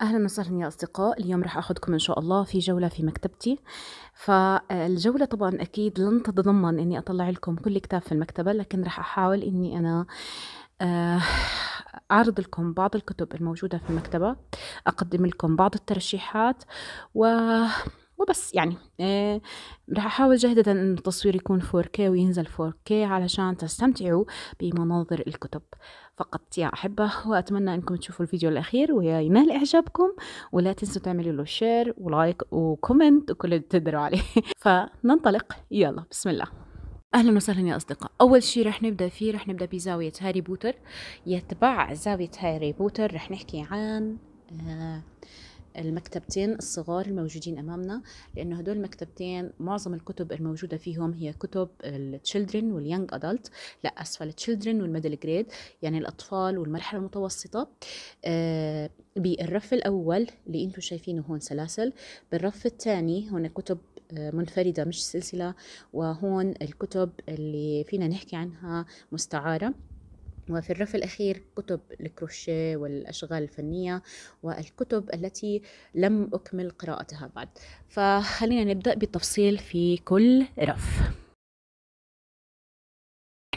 اهلا وسهلا يا اصدقاء اليوم راح اخذكم ان شاء الله في جوله في مكتبتي فالجوله طبعا اكيد لن تتضمن اني اطلع لكم كل كتاب في المكتبه لكن راح احاول اني انا آه، أعرض لكم بعض الكتب الموجودة في المكتبة أقدم لكم بعض الترشيحات و... وبس يعني راح آه، رح أحاول جاهدة أن التصوير يكون 4K وينزل 4K علشان تستمتعوا بمناظر الكتب فقط يا أحبة وأتمنى أنكم تشوفوا الفيديو الأخير وينال إعجابكم ولا تنسوا تعملوا له شير ولايك وكومنت وكل اللي تقدروا عليه فننطلق يلا بسم الله اهلا وسهلا يا اصدقاء اول شيء رح نبدا فيه رح نبدا بزاويه هاري بوتر يتبع زاويه هاري بوتر رح نحكي عن آه المكتبتين الصغار الموجودين امامنا لانه هدول المكتبتين معظم الكتب الموجوده فيهم هي كتب التشيلدرن واليانج ادلت لا اسفل التشيلدرن والميدل جريد يعني الاطفال والمرحله المتوسطه آه، بالرف الاول اللي انتم شايفينه هون سلاسل بالرف الثاني هون كتب آه، منفردة مش سلسلة وهون الكتب اللي فينا نحكي عنها مستعارة وفي الرف الأخير كتب الكروشيه والأشغال الفنية والكتب التي لم أكمل قراءتها بعد فخلينا نبدأ بالتفصيل في كل رف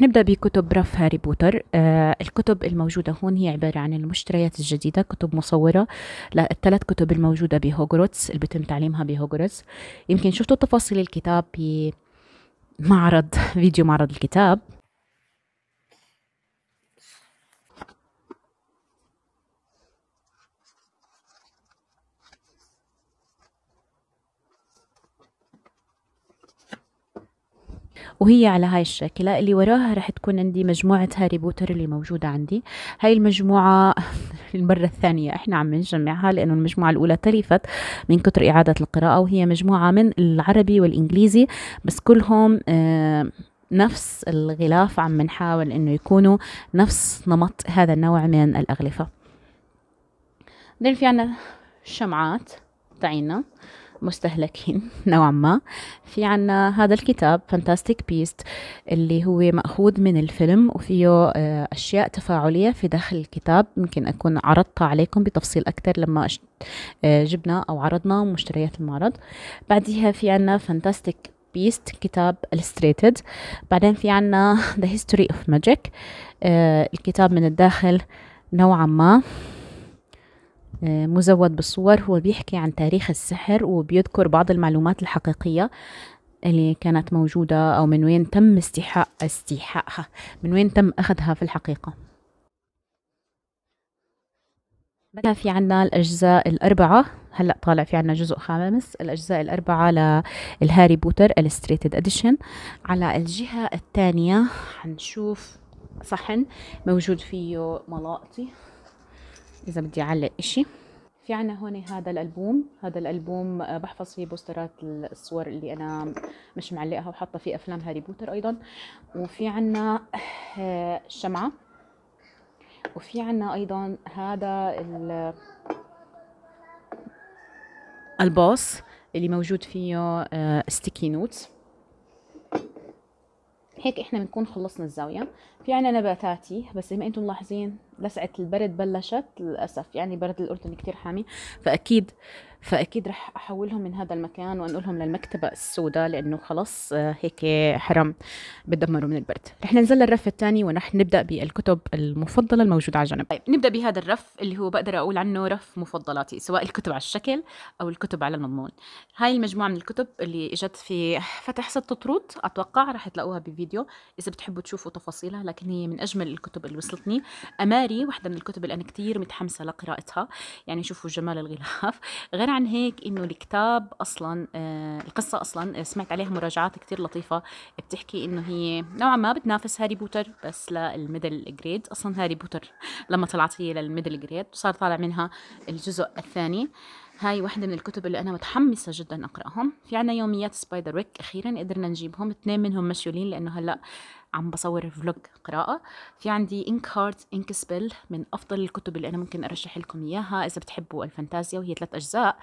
نبدأ بكتب رف هاري بوتر آه الكتب الموجودة هون هي عبارة عن المشتريات الجديدة كتب مصورة للثلاث كتب الموجودة بهوغروتس اللي بتم تعليمها بهوغروتس يمكن شفتوا تفاصيل الكتاب بمعرض فيديو معرض الكتاب وهي على هاي الشكل اللي وراها رح تكون عندي مجموعة هاري بوتر اللي موجودة عندي هاي المجموعة المرة الثانية احنا عم نجمعها لأنه المجموعة الأولى تلفت من كتر إعادة القراءة وهي مجموعة من العربي والإنجليزي بس كلهم آه نفس الغلاف عم نحاول انه يكونوا نفس نمط هذا النوع من الاغلفه بعدين في عنا الشمعات تاعينا مستهلكين نوعا ما في عنا هذا الكتاب فانتاستيك بيست اللي هو مأخوذ من الفيلم وفيه آه، أشياء تفاعلية في داخل الكتاب ممكن أكون عرضتها عليكم بتفصيل أكثر لما آه، جبنا أو عرضنا مشتريات المعرض بعديها في عنا فانتاستيك بيست كتاب الستريتد بعدين في عنا ذا هيستوري اوف ماجيك الكتاب من الداخل نوعا ما آه، مزود بالصور هو بيحكي عن تاريخ السحر وبيذكر بعض المعلومات الحقيقية اللي كانت موجودة أو من وين تم استيحاء استيحائها من وين تم أخذها في الحقيقة بدأ في عنا الأجزاء الأربعة هلا طالع في عنا جزء خامس الأجزاء الأربعة للهاري بوتر الستريتد اديشن على الجهة الثانية حنشوف صحن موجود فيه ملاقطي اذا بدي اعلق اشي في عنا هون هذا الالبوم هذا الالبوم آه، بحفظ فيه بوسترات الصور اللي انا مش معلقها وحاطه فيه افلام هاري بوتر ايضا وفي عنا الشمعه آه، وفي عنا ايضا هذا ال الباص اللي موجود فيه ستيكي آه، نوتس هيك احنا بنكون خلصنا الزاويه في عنا نباتاتي بس زي ما انتم ملاحظين لسعة البرد بلشت للأسف يعني برد الأردن كتير حامي فأكيد فاكيد رح احولهم من هذا المكان وانقلهم للمكتبه السوداء لانه خلص آه، هيك حرم بتدمروا من البرد رح ننزل للرف الثاني ونحن نبدا بالكتب المفضله الموجوده على جنب طيب نبدا بهذا الرف اللي هو بقدر اقول عنه رف مفضلاتي سواء الكتب على الشكل او الكتب على المضمون هاي المجموعه من الكتب اللي اجت في فتح ست طرود اتوقع رح تلاقوها بفيديو اذا بتحبوا تشوفوا تفاصيلها لكن هي من اجمل الكتب اللي وصلتني اماري واحده من الكتب اللي انا كثير متحمسه لقراءتها يعني شوفوا جمال الغلاف غير عن هيك انه الكتاب اصلا آه القصه اصلا آه، سمعت عليها مراجعات كتير لطيفه بتحكي انه هي نوعا ما بتنافس هاري بوتر بس للميدل جريد اصلا هاري بوتر لما طلعت هي للميدل جريد صار طالع منها الجزء الثاني هاي واحدة من الكتب اللي أنا متحمسة جدا أقرأهم في عنا يوميات سبايدر ويك أخيرا قدرنا نجيبهم اثنين منهم مشيولين لأنه هلأ عم بصور فلوج قراءة في عندي إنك هارت إنك سبيل من أفضل الكتب اللي أنا ممكن أرشح لكم إياها إذا بتحبوا الفانتازيا وهي ثلاث أجزاء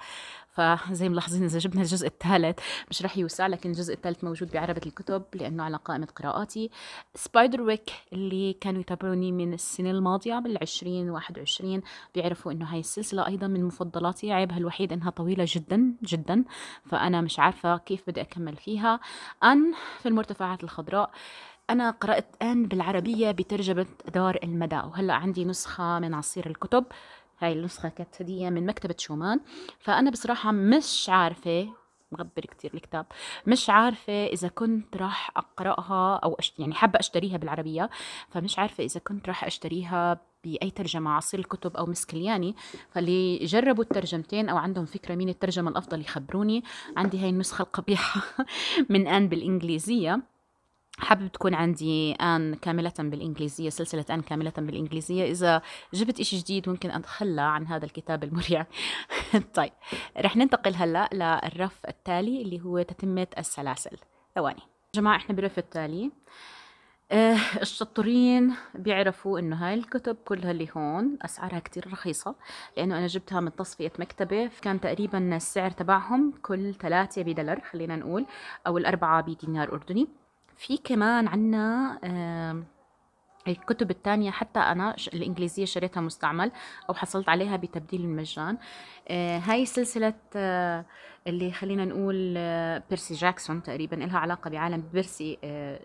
فزي ملاحظين إذا جبنا الجزء الثالث مش رح يوسع لكن الجزء الثالث موجود بعربة الكتب لأنه على قائمة قراءاتي سبايدر ويك اللي كانوا يتابعوني من السنة الماضية بالعشرين واحد وعشرين بيعرفوا إنه هاي السلسلة أيضا من مفضلاتي عيبها الوحيد إنها طويلة جدا جدا فأنا مش عارفة كيف بدي أكمل فيها أن في المرتفعات الخضراء أنا قرأت آن بالعربية بترجمة دار المدى وهلأ عندي نسخة من عصير الكتب هاي النسخة كانت هدية من مكتبة شومان فأنا بصراحة مش عارفة مغبر كتير الكتاب مش عارفة إذا كنت راح أقرأها أو أشت... يعني حابة أشتريها بالعربية فمش عارفة إذا كنت راح أشتريها بأي ترجمة عصير الكتب أو مسكلياني فاللي جربوا الترجمتين أو عندهم فكرة مين الترجمة الأفضل يخبروني عندي هاي النسخة القبيحة من آن بالإنجليزية حابب تكون عندي آن كاملة بالإنجليزية سلسلة آن كاملة بالإنجليزية إذا جبت إشي جديد ممكن أتخلى عن هذا الكتاب المريع طيب رح ننتقل هلأ للرف التالي اللي هو تتمة السلاسل ثواني جماعة إحنا بالرف التالي آه الشطورين بيعرفوا انه هاي الكتب كلها اللي هون اسعارها كتير رخيصة لانه انا جبتها من تصفية مكتبة كان تقريبا السعر تبعهم كل ثلاثة بدولار خلينا نقول او الاربعة بدينار اردني في كمان عنا الكتب الثانية حتى أنا الإنجليزية شريتها مستعمل أو حصلت عليها بتبديل المجان آه، هاي سلسلة آه، اللي خلينا نقول آه، بيرسي جاكسون تقريبا لها علاقة بعالم بيرسي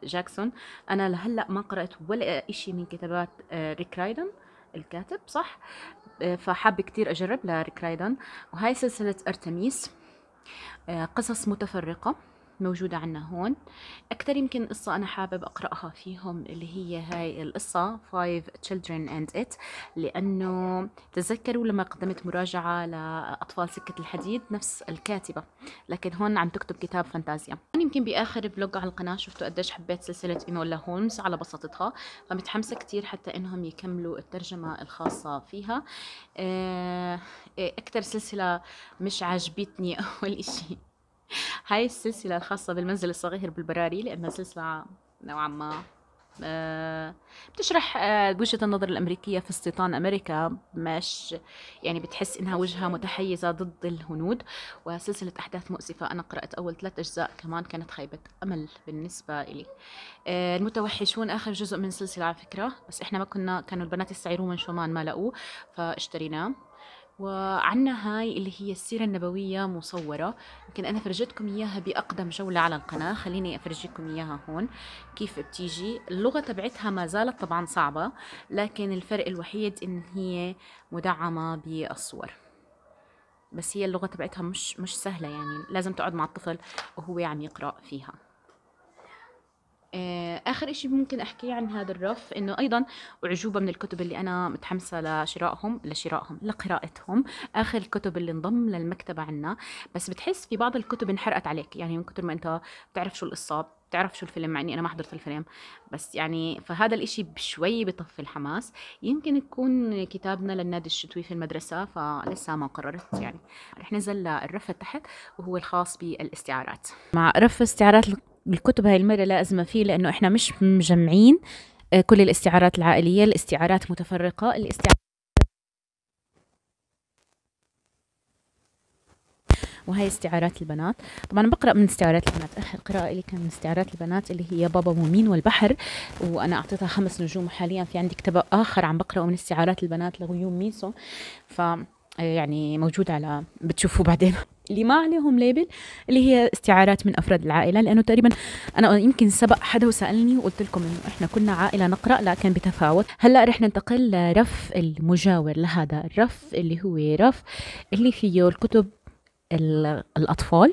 جاكسون أنا لهلأ ما قرأت ولا إشي من كتابات ريك رايدن الكاتب صح فحابة كتير أجرب لريك رايدن وهاي سلسلة أرتميس قصص متفرقة موجودة عنا هون أكثر يمكن قصة أنا حابب أقرأها فيهم اللي هي هاي القصة Five Children and It لأنه تذكروا لما قدمت مراجعة لأطفال سكة الحديد نفس الكاتبة لكن هون عم تكتب كتاب فانتازيا يمكن بآخر بلوج على القناة شفتوا قديش حبيت سلسلة إيمولا هولمز على بساطتها فمتحمسة كتير حتى إنهم يكملوا الترجمة الخاصة فيها آه، إيه، أكثر سلسلة مش عاجبتني أول إشي هاي السلسلة الخاصة بالمنزل الصغير بالبراري لأنها سلسلة نوعا ما آه، بتشرح آه، وجهة النظر الأمريكية في استيطان أمريكا مش يعني بتحس إنها وجهة متحيزة ضد الهنود وسلسلة أحداث مؤسفة أنا قرأت أول ثلاث أجزاء كمان كانت خيبة أمل بالنسبة إلي آه، المتوحشون آخر جزء من سلسلة على فكرة بس إحنا ما كنا كانوا البنات يستعيروه من شومان ما لقوه فاشتريناه وعنا هاي اللي هي السيرة النبوية مصورة يمكن أنا فرجتكم إياها بأقدم جولة على القناة خليني أفرجيكم إياها هون كيف بتيجي اللغة تبعتها ما زالت طبعا صعبة لكن الفرق الوحيد إن هي مدعمة بالصور بس هي اللغة تبعتها مش مش سهلة يعني لازم تقعد مع الطفل وهو عم يعني يقرأ فيها آه، اخر اشي ممكن احكيه عن هذا الرف انه ايضا اعجوبه من الكتب اللي انا متحمسه لشرائهم لشرائهم لقراءتهم اخر الكتب اللي انضم للمكتبه عنا بس بتحس في بعض الكتب انحرقت عليك يعني من كتر ما انت بتعرف شو القصه بتعرف شو الفيلم مع اني انا ما حضرت الفيلم بس يعني فهذا الاشي شوي بطفي الحماس يمكن يكون كتابنا للنادي الشتوي في المدرسة فلسه ما قررت يعني رح ننزل للرف تحت وهو الخاص بالاستعارات مع رف استعارات الكتب هاي المرة لا أزمة فيه لأنه إحنا مش مجمعين آه، كل الاستعارات العائلية الاستعارات متفرقة الاستعارات وهي استعارات البنات طبعا بقرا من استعارات البنات اخر قراءه لي كان من استعارات البنات اللي هي بابا ومين والبحر وانا اعطيتها خمس نجوم وحاليا في عندي كتاب اخر عم بقراه من استعارات البنات لغيوم ميسو ف آه، يعني موجود على بتشوفوه بعدين اللي ما عليهم ليبل اللي هي استعارات من افراد العائله لانه تقريبا انا يمكن سبق حدا وسالني وقلت لكم انه احنا كنا عائله نقرا لكن بتفاوت هلا رح ننتقل لرف المجاور لهذا الرف اللي هو رف اللي فيه الكتب الاطفال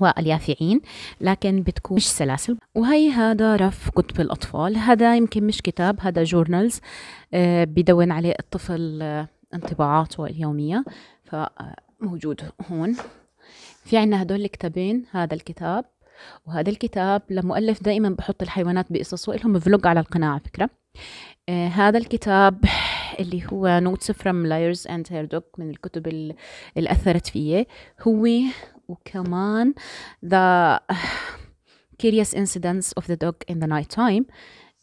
واليافعين لكن بتكون مش سلاسل وهي هذا رف كتب الأطفال هذا يمكن مش كتاب هذا جورنالز آه، بدون عليه الطفل آه، انطباعاته اليومية ف موجود هون في عنا هدول الكتابين هذا الكتاب وهذا الكتاب لمؤلف دائما بحط الحيوانات بقصص وإلهم فلوج على القناة على فكرة آه هذا الكتاب اللي هو نوتس فروم لايرز اند هير دوج من الكتب اللي أثرت فيي هو وكمان ذا كيريوس انسيدنتس اوف ذا دوج ان ذا نايت تايم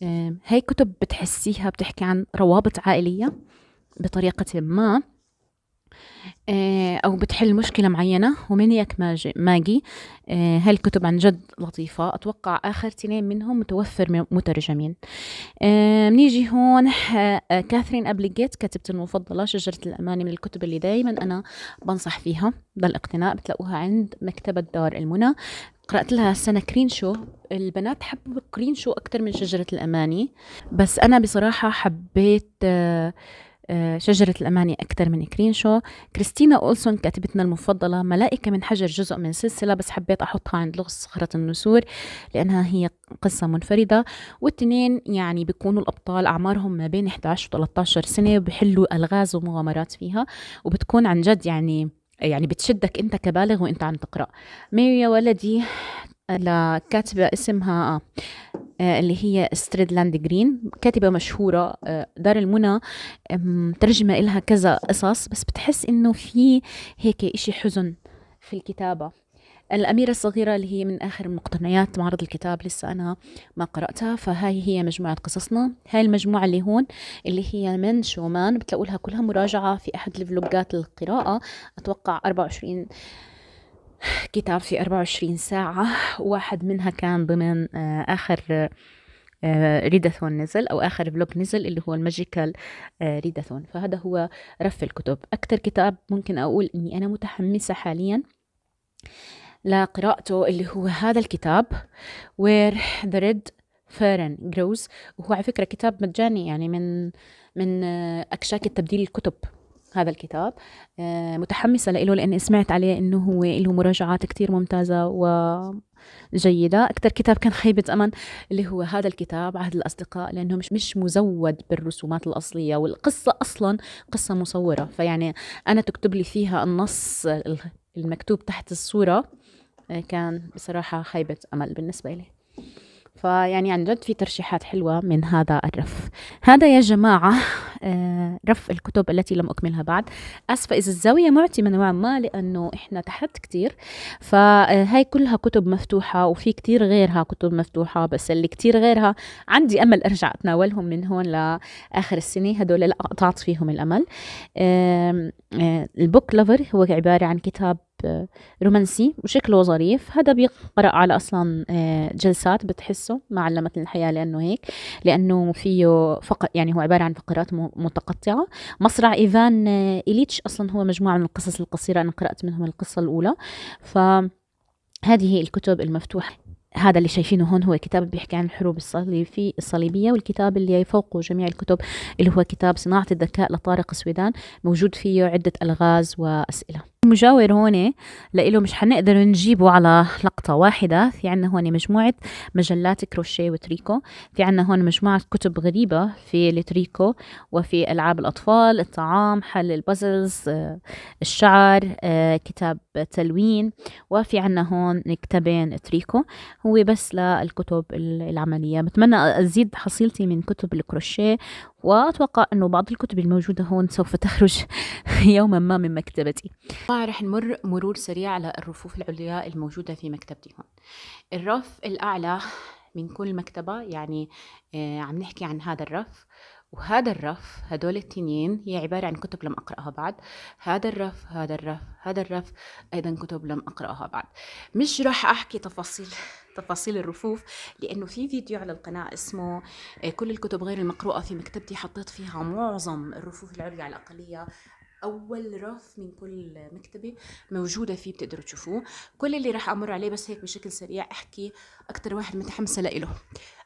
هي هاي كتب بتحسيها بتحكي عن روابط عائلية بطريقة ما آه، أو بتحل مشكلة معينة ومن ماجي, ماجي هالكتب آه، عن جد لطيفة أتوقع آخر تنين منهم متوفر مترجمين بنيجي آه، هون كاثرين أبليجيت كاتبتي المفضلة شجرة الأمانة من الكتب اللي دايما أنا بنصح فيها بالاقتناء بتلاقوها عند مكتبة دار المنى قرأت لها السنة كرين شو البنات حبوا كرين شو أكتر من شجرة الأماني بس أنا بصراحة حبيت آه آه، شجرة الأمانة أكثر من كرينشو كريستينا أولسون كاتبتنا المفضلة ملائكة من حجر جزء من سلسلة بس حبيت أحطها عند لغز صخرة النسور لأنها هي قصة منفردة والتنين يعني بيكونوا الأبطال أعمارهم ما بين 11 و 13 سنة وبحلوا ألغاز ومغامرات فيها وبتكون عن جد يعني يعني بتشدك أنت كبالغ وأنت عم تقرأ ميو يا ولدي آه، لكاتبة اسمها آه، آه، اللي هي لاند جرين كاتبة مشهورة آه، دار المنى ترجمة لها كذا قصص بس بتحس إنه في هيك إشي حزن في الكتابة الأميرة الصغيرة اللي هي من آخر مقتنيات معرض الكتاب لسه أنا ما قرأتها فهاي هي مجموعة قصصنا هاي المجموعة اللي هون اللي هي من شومان بتلاقوا لها كلها مراجعة في أحد الفلوجات القراءة أتوقع 24 كتاب في 24 ساعة واحد منها كان ضمن آه، آخر ريداثون آه، نزل أو آخر فلوج نزل اللي هو الماجيكال ريداثون آه، فهذا هو رف الكتب أكثر كتاب ممكن أقول أني أنا متحمسة حاليا لقراءته اللي هو هذا الكتاب Where the Red Fern جروز وهو على فكرة كتاب مجاني يعني من من أكشاك التبديل الكتب هذا الكتاب آه، متحمسة له لأني سمعت عليه إنه هو له مراجعات كتير ممتازة وجيدة أكثر كتاب كان خيبة أمل اللي هو هذا الكتاب عهد الأصدقاء لأنه مش, مش مزود بالرسومات الأصلية والقصة أصلا قصة مصورة فيعني أنا تكتب لي فيها النص المكتوب تحت الصورة آه، كان بصراحة خيبة أمل بالنسبة لي فيعني عن جد في ترشيحات حلوة من هذا الرف هذا يا جماعة آه، رف الكتب التي لم أكملها بعد أسفة إذا الزاوية معتمة نوعا ما لأنه إحنا تحت كتير فهي آه، كلها كتب مفتوحة وفي كتير غيرها كتب مفتوحة بس اللي كتير غيرها عندي أمل أرجع أتناولهم من هون لآخر السنة هدول لا قطعت فيهم الأمل آه، البوك لوفر هو عبارة عن كتاب رومانسي وشكله ظريف هذا بيقرأ على أصلا آه، جلسات بتحسه ما علمت الحياة لأنه هيك لأنه فيه فقط يعني هو عبارة عن فقرات متقطعة مصرع إيفان إليتش آه، أصلا هو مجموعة من القصص القصيرة أنا قرأت منهم القصة الأولى ف هذه الكتب المفتوحة هذا اللي شايفينه هون هو كتاب بيحكي عن الحروب الصليبي الصليبية والكتاب اللي يفوقه جميع الكتب اللي هو كتاب صناعة الذكاء لطارق سويدان موجود فيه عدة ألغاز وأسئلة مجاور هون لإله مش حنقدر نجيبه على لقطة واحدة في عنا هون مجموعة مجلات كروشيه وتريكو في عنا هون مجموعة كتب غريبة في التريكو وفي ألعاب الأطفال الطعام حل البازلز آه، الشعر آه، كتاب تلوين وفي عنا هون كتابين تريكو هو بس للكتب العملية بتمنى أزيد حصيلتي من كتب الكروشيه وأتوقع أنه بعض الكتب الموجودة هون سوف تخرج يوما ما من مكتبتي رح نمر مرور سريع على الرفوف العليا الموجودة في مكتبتي هون الرف الأعلى من كل مكتبة يعني آه، عم نحكي عن هذا الرف وهذا الرف هدول التنين هي عبارة عن كتب لم أقرأها بعد هذا الرف هذا الرف هذا الرف أيضا كتب لم أقرأها بعد مش راح أحكي تفاصيل تفاصيل الرفوف لأنه في فيديو على القناة اسمه آه، كل الكتب غير المقروءة في مكتبتي حطيت فيها معظم الرفوف العليا على الأقلية اول رف من كل مكتبه موجوده فيه بتقدروا تشوفوه كل اللي راح امر عليه بس هيك بشكل سريع احكي اكثر واحد متحمسه له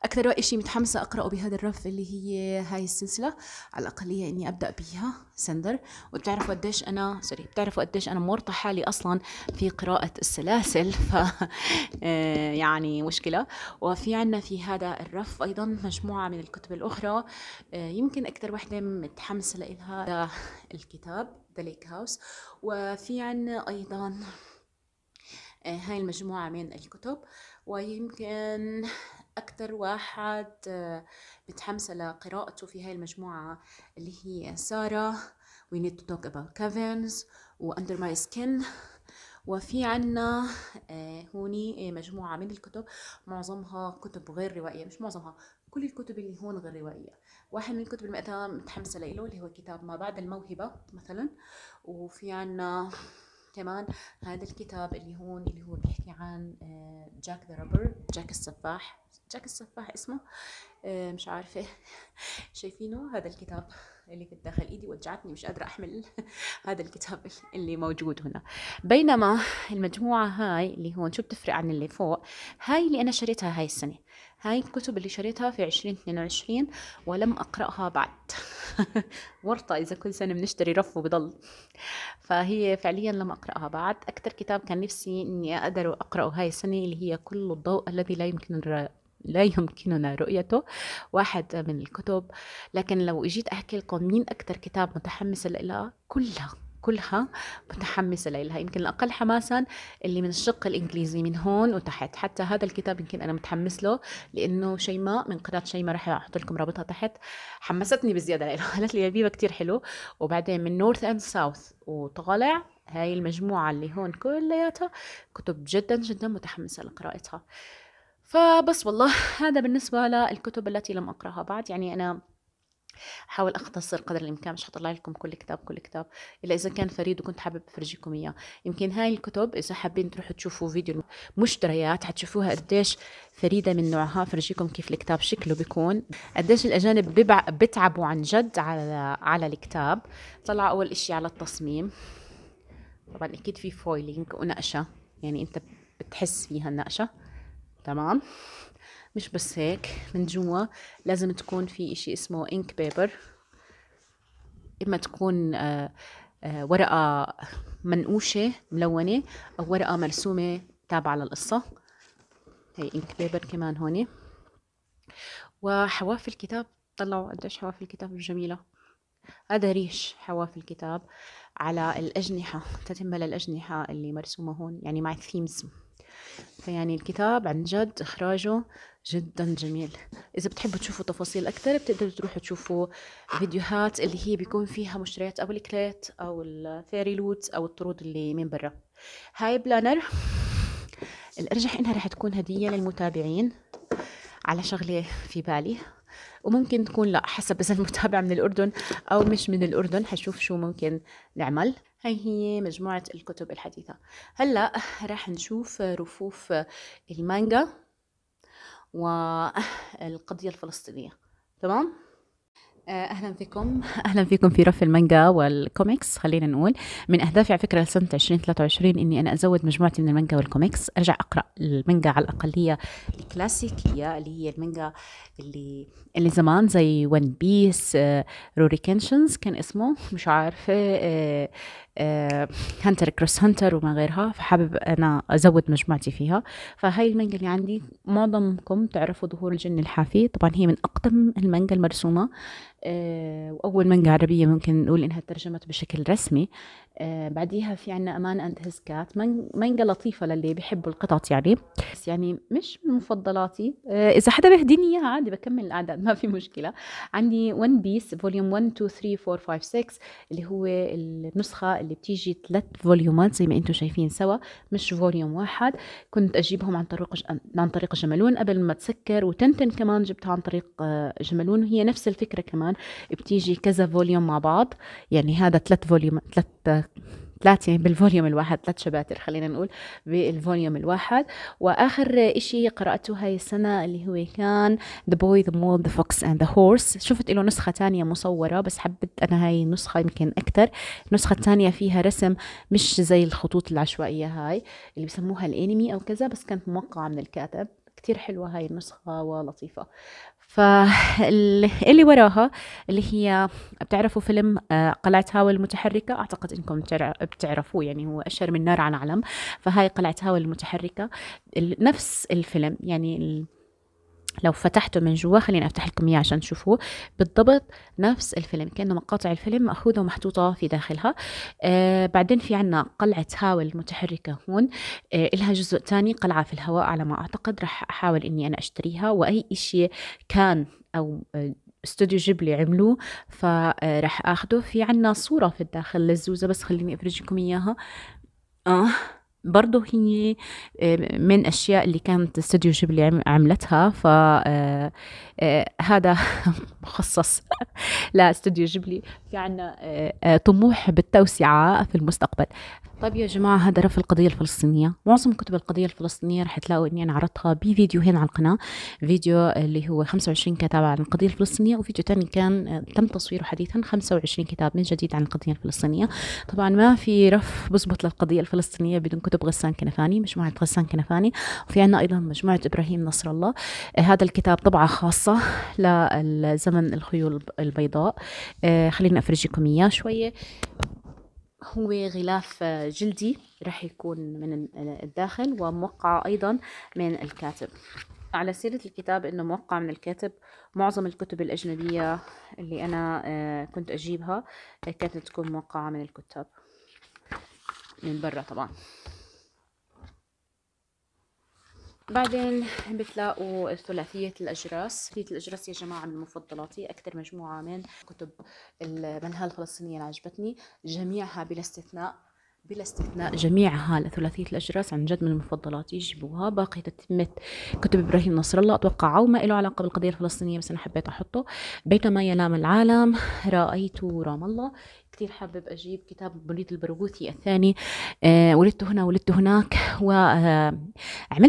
أكثر شيء متحمسة أقرأه بهذا الرف اللي هي هاي السلسلة على الأقلية يعني إني أبدأ بها سندر وبتعرفوا قديش أنا سوري بتعرفوا قديش أنا مورطة حالي أصلا في قراءة السلاسل ف آه، يعني مشكلة وفي عندنا في هذا الرف أيضا مجموعة من الكتب الأخرى آه، يمكن أكثر وحدة متحمسة لإلها الكتاب ذا ليك هاوس وفي عندنا أيضا آه، هاي المجموعة من الكتب ويمكن أكثر واحد آه، متحمسة لقراءته في هاي المجموعة اللي هي سارة We need to talk about Kevin's و Under my skin وفي عنا آه، هوني آه، مجموعة من الكتب معظمها كتب غير روائية مش معظمها كل الكتب اللي هون غير روائية واحد من الكتب اللي متحمسة له اللي هو كتاب ما بعد الموهبة مثلا وفي عنا كمان هذا الكتاب اللي هون اللي هو بيحكي عن جاك ذا روبر جاك السفاح جاك السفاح اسمه آه، مش عارفة شايفينه هذا الكتاب اللي كنت داخل ايدي وجعتني مش قادرة احمل هذا الكتاب اللي موجود هنا بينما المجموعة هاي اللي هون شو بتفرق عن اللي فوق هاي اللي انا شريتها هاي السنة هاي الكتب اللي شريتها في عشرين وعشرين ولم أقرأها بعد ورطة إذا كل سنة بنشتري رف وبضل فهي فعليا لم أقرأها بعد أكثر كتاب كان نفسي إني أقدر أقرأه هاي السنة اللي هي كل الضوء الذي لا يمكن لا يمكننا رؤيته واحد من الكتب لكن لو اجيت احكي لكم مين اكثر كتاب متحمسه لها كلها كلها متحمسة لها يمكن الأقل حماسا اللي من الشق الإنجليزي من هون وتحت حتى هذا الكتاب يمكن أنا متحمس له لأنه شيماء من قناة شيماء رح أحط لكم رابطها تحت حمستني بزيادة لها قالت لي يا كتير حلو وبعدين من نورث أند ساوث وطالع هاي المجموعة اللي هون كلياتها كتب جدا جدا متحمسة لقراءتها فبس والله هذا بالنسبة للكتب التي لم أقرأها بعد يعني أنا حاول اختصر قدر الامكان مش حطلع لكم كل كتاب كل كتاب الا اذا كان فريد وكنت حابب افرجيكم اياه يمكن هاي الكتب اذا حابين تروحوا تشوفوا فيديو مشتريات حتشوفوها قديش فريده من نوعها فرجيكم كيف الكتاب شكله بيكون قديش الاجانب ببع... بتعبوا عن جد على على الكتاب طلع اول اشي على التصميم طبعا اكيد في فويلينج ونقشه يعني انت بتحس فيها النقشه تمام مش بس هيك من جوا لازم تكون في إشي اسمه إنك بيبر إما تكون آه، آه، ورقة منقوشة ملونة أو ورقة مرسومة تابعة للقصة هي إنك بيبر كمان هون وحواف الكتاب طلعوا قديش حواف الكتاب جميلة هذا ريش حواف الكتاب على الأجنحة تتم للأجنحة اللي مرسومة هون يعني مع الثيمز فيعني الكتاب عن جد إخراجه جدا جميل إذا بتحبوا تشوفوا تفاصيل أكثر بتقدروا تروحوا تشوفوا فيديوهات اللي هي بيكون فيها مشتريات أو الكليت أو الفيري لوت أو الطرود اللي من برا هاي بلانر الأرجح إنها رح تكون هدية للمتابعين على شغلة في بالي وممكن تكون لا حسب إذا المتابع من الأردن أو مش من الأردن حشوف شو ممكن نعمل هاي هي مجموعة الكتب الحديثة هلأ راح نشوف رفوف المانجا والقضية الفلسطينية تمام؟ آه، اهلا فيكم اهلا فيكم في رف المانجا والكوميكس خلينا نقول من اهدافي على فكره لسنه 2023 اني انا ازود مجموعتي من المانجا والكوميكس ارجع اقرا المانجا على الاقليه الكلاسيكيه اللي هي المانجا اللي اللي زمان زي ون بيس روري كينشنز كان اسمه مش عارفه آه، هانتر كروس هانتر وما غيرها فحابب انا ازود مجموعتي فيها فهاي المانجا اللي عندي معظمكم تعرفوا ظهور الجن الحافي طبعا هي من اقدم المانجا المرسومه آه، واول مانجا عربيه ممكن نقول انها ترجمت بشكل رسمي آه، بعديها في عنا امان اند هيز كات مانجا لطيفه للي بيحبوا القطط يعني بس يعني مش من مفضلاتي آه، اذا حدا بيهديني اياها عادي بكمل الاعداد ما في مشكله عندي ون بيس فوليوم 1 2 3 4 5 6 اللي هو النسخه اللي بتيجي ثلاث فوليومات زي ما انتم شايفين سوا مش فوليوم واحد كنت اجيبهم عن طريق عن طريق جملون قبل ما تسكر وتنتن كمان جبتها عن طريق جملون وهي نفس الفكره كمان كمان بتيجي كذا فوليوم مع بعض يعني هذا ثلاث فوليوم ثلاث ثلاثة يعني بالفوليوم الواحد ثلاث شباتر خلينا نقول بالفوليوم الواحد وآخر شيء قرأته هاي السنة اللي هو كان ذا بوي ذا مول ذا فوكس اند ذا هورس شفت له نسخة ثانيه مصورة بس حبيت أنا هاي النسخة يمكن أكثر النسخة الثانيه فيها رسم مش زي الخطوط العشوائية هاي اللي بسموها الأنمي أو كذا بس كانت موقعة من الكاتب كتير حلوة هاي النسخة ولطيفة فاللي وراها اللي هي بتعرفوا فيلم آه، قلعة هاول المتحركة أعتقد إنكم بتعرفوه يعني هو أشهر من نار على علم فهاي قلعة هاول المتحركة نفس الفيلم يعني لو فتحته من جوا خليني افتح لكم اياه عشان تشوفوه بالضبط نفس الفيلم كانه مقاطع الفيلم ماخوذه ومحطوطه في داخلها آه بعدين في عنا قلعه هاول المتحركه هون آه لها جزء ثاني قلعه في الهواء على ما اعتقد راح احاول اني انا اشتريها واي شيء كان او آه استوديو جيبلي عملوه فراح آه، اخده في عنا صورة في الداخل للزوزة بس خليني افرجكم اياها اه برضه هي آه، من أشياء اللي كانت استوديو جيبلي عملتها ف آه، آه، هذا مخصص لا جيبلي في عنا طموح بالتوسعة في المستقبل طيب يا جماعة هذا رف القضية الفلسطينية معظم كتب القضية الفلسطينية رح تلاقوا أني أنا عرضتها بفيديوهين على القناة فيديو اللي هو 25 كتاب عن القضية الفلسطينية وفيديو ثاني كان تم تصويره حديثا 25 كتاب من جديد عن القضية الفلسطينية طبعا ما في رف بزبط للقضية الفلسطينية بدون كتب غسان كنفاني مجموعة غسان كنفاني وفي عنا أيضا مجموعة إبراهيم نصر الله آه، هذا الكتاب طبعة خاصة لزمن الخيول البيضاء آه، خليني أفرجيكم إياه شوية هو غلاف آه، جلدي رح يكون من الداخل وموقع أيضا من الكاتب على سيرة الكتاب إنه موقع من الكاتب معظم الكتب الأجنبية اللي أنا كنت أجيبها كانت تكون موقعة من الكتاب من برا طبعا بعدين بتلاقوا ثلاثية الأجراس ثلاثية الأجراس يا جماعة من مفضلاتي أكثر مجموعة من كتب المنهى الفلسطينية اللي عجبتني جميعها بلا استثناء بلا استثناء جميعها لثلاثية الأجراس عن جد من مفضلاتي جيبوها باقي تتمة كتب إبراهيم نصر الله أتوقع ما له علاقة بالقضية الفلسطينية بس أنا حبيت أحطه بينما ينام العالم رأيت رام الله كثير حابب أجيب كتاب بوليد البرغوثي الثاني آه، ولدت هنا ولدت هناك وعملت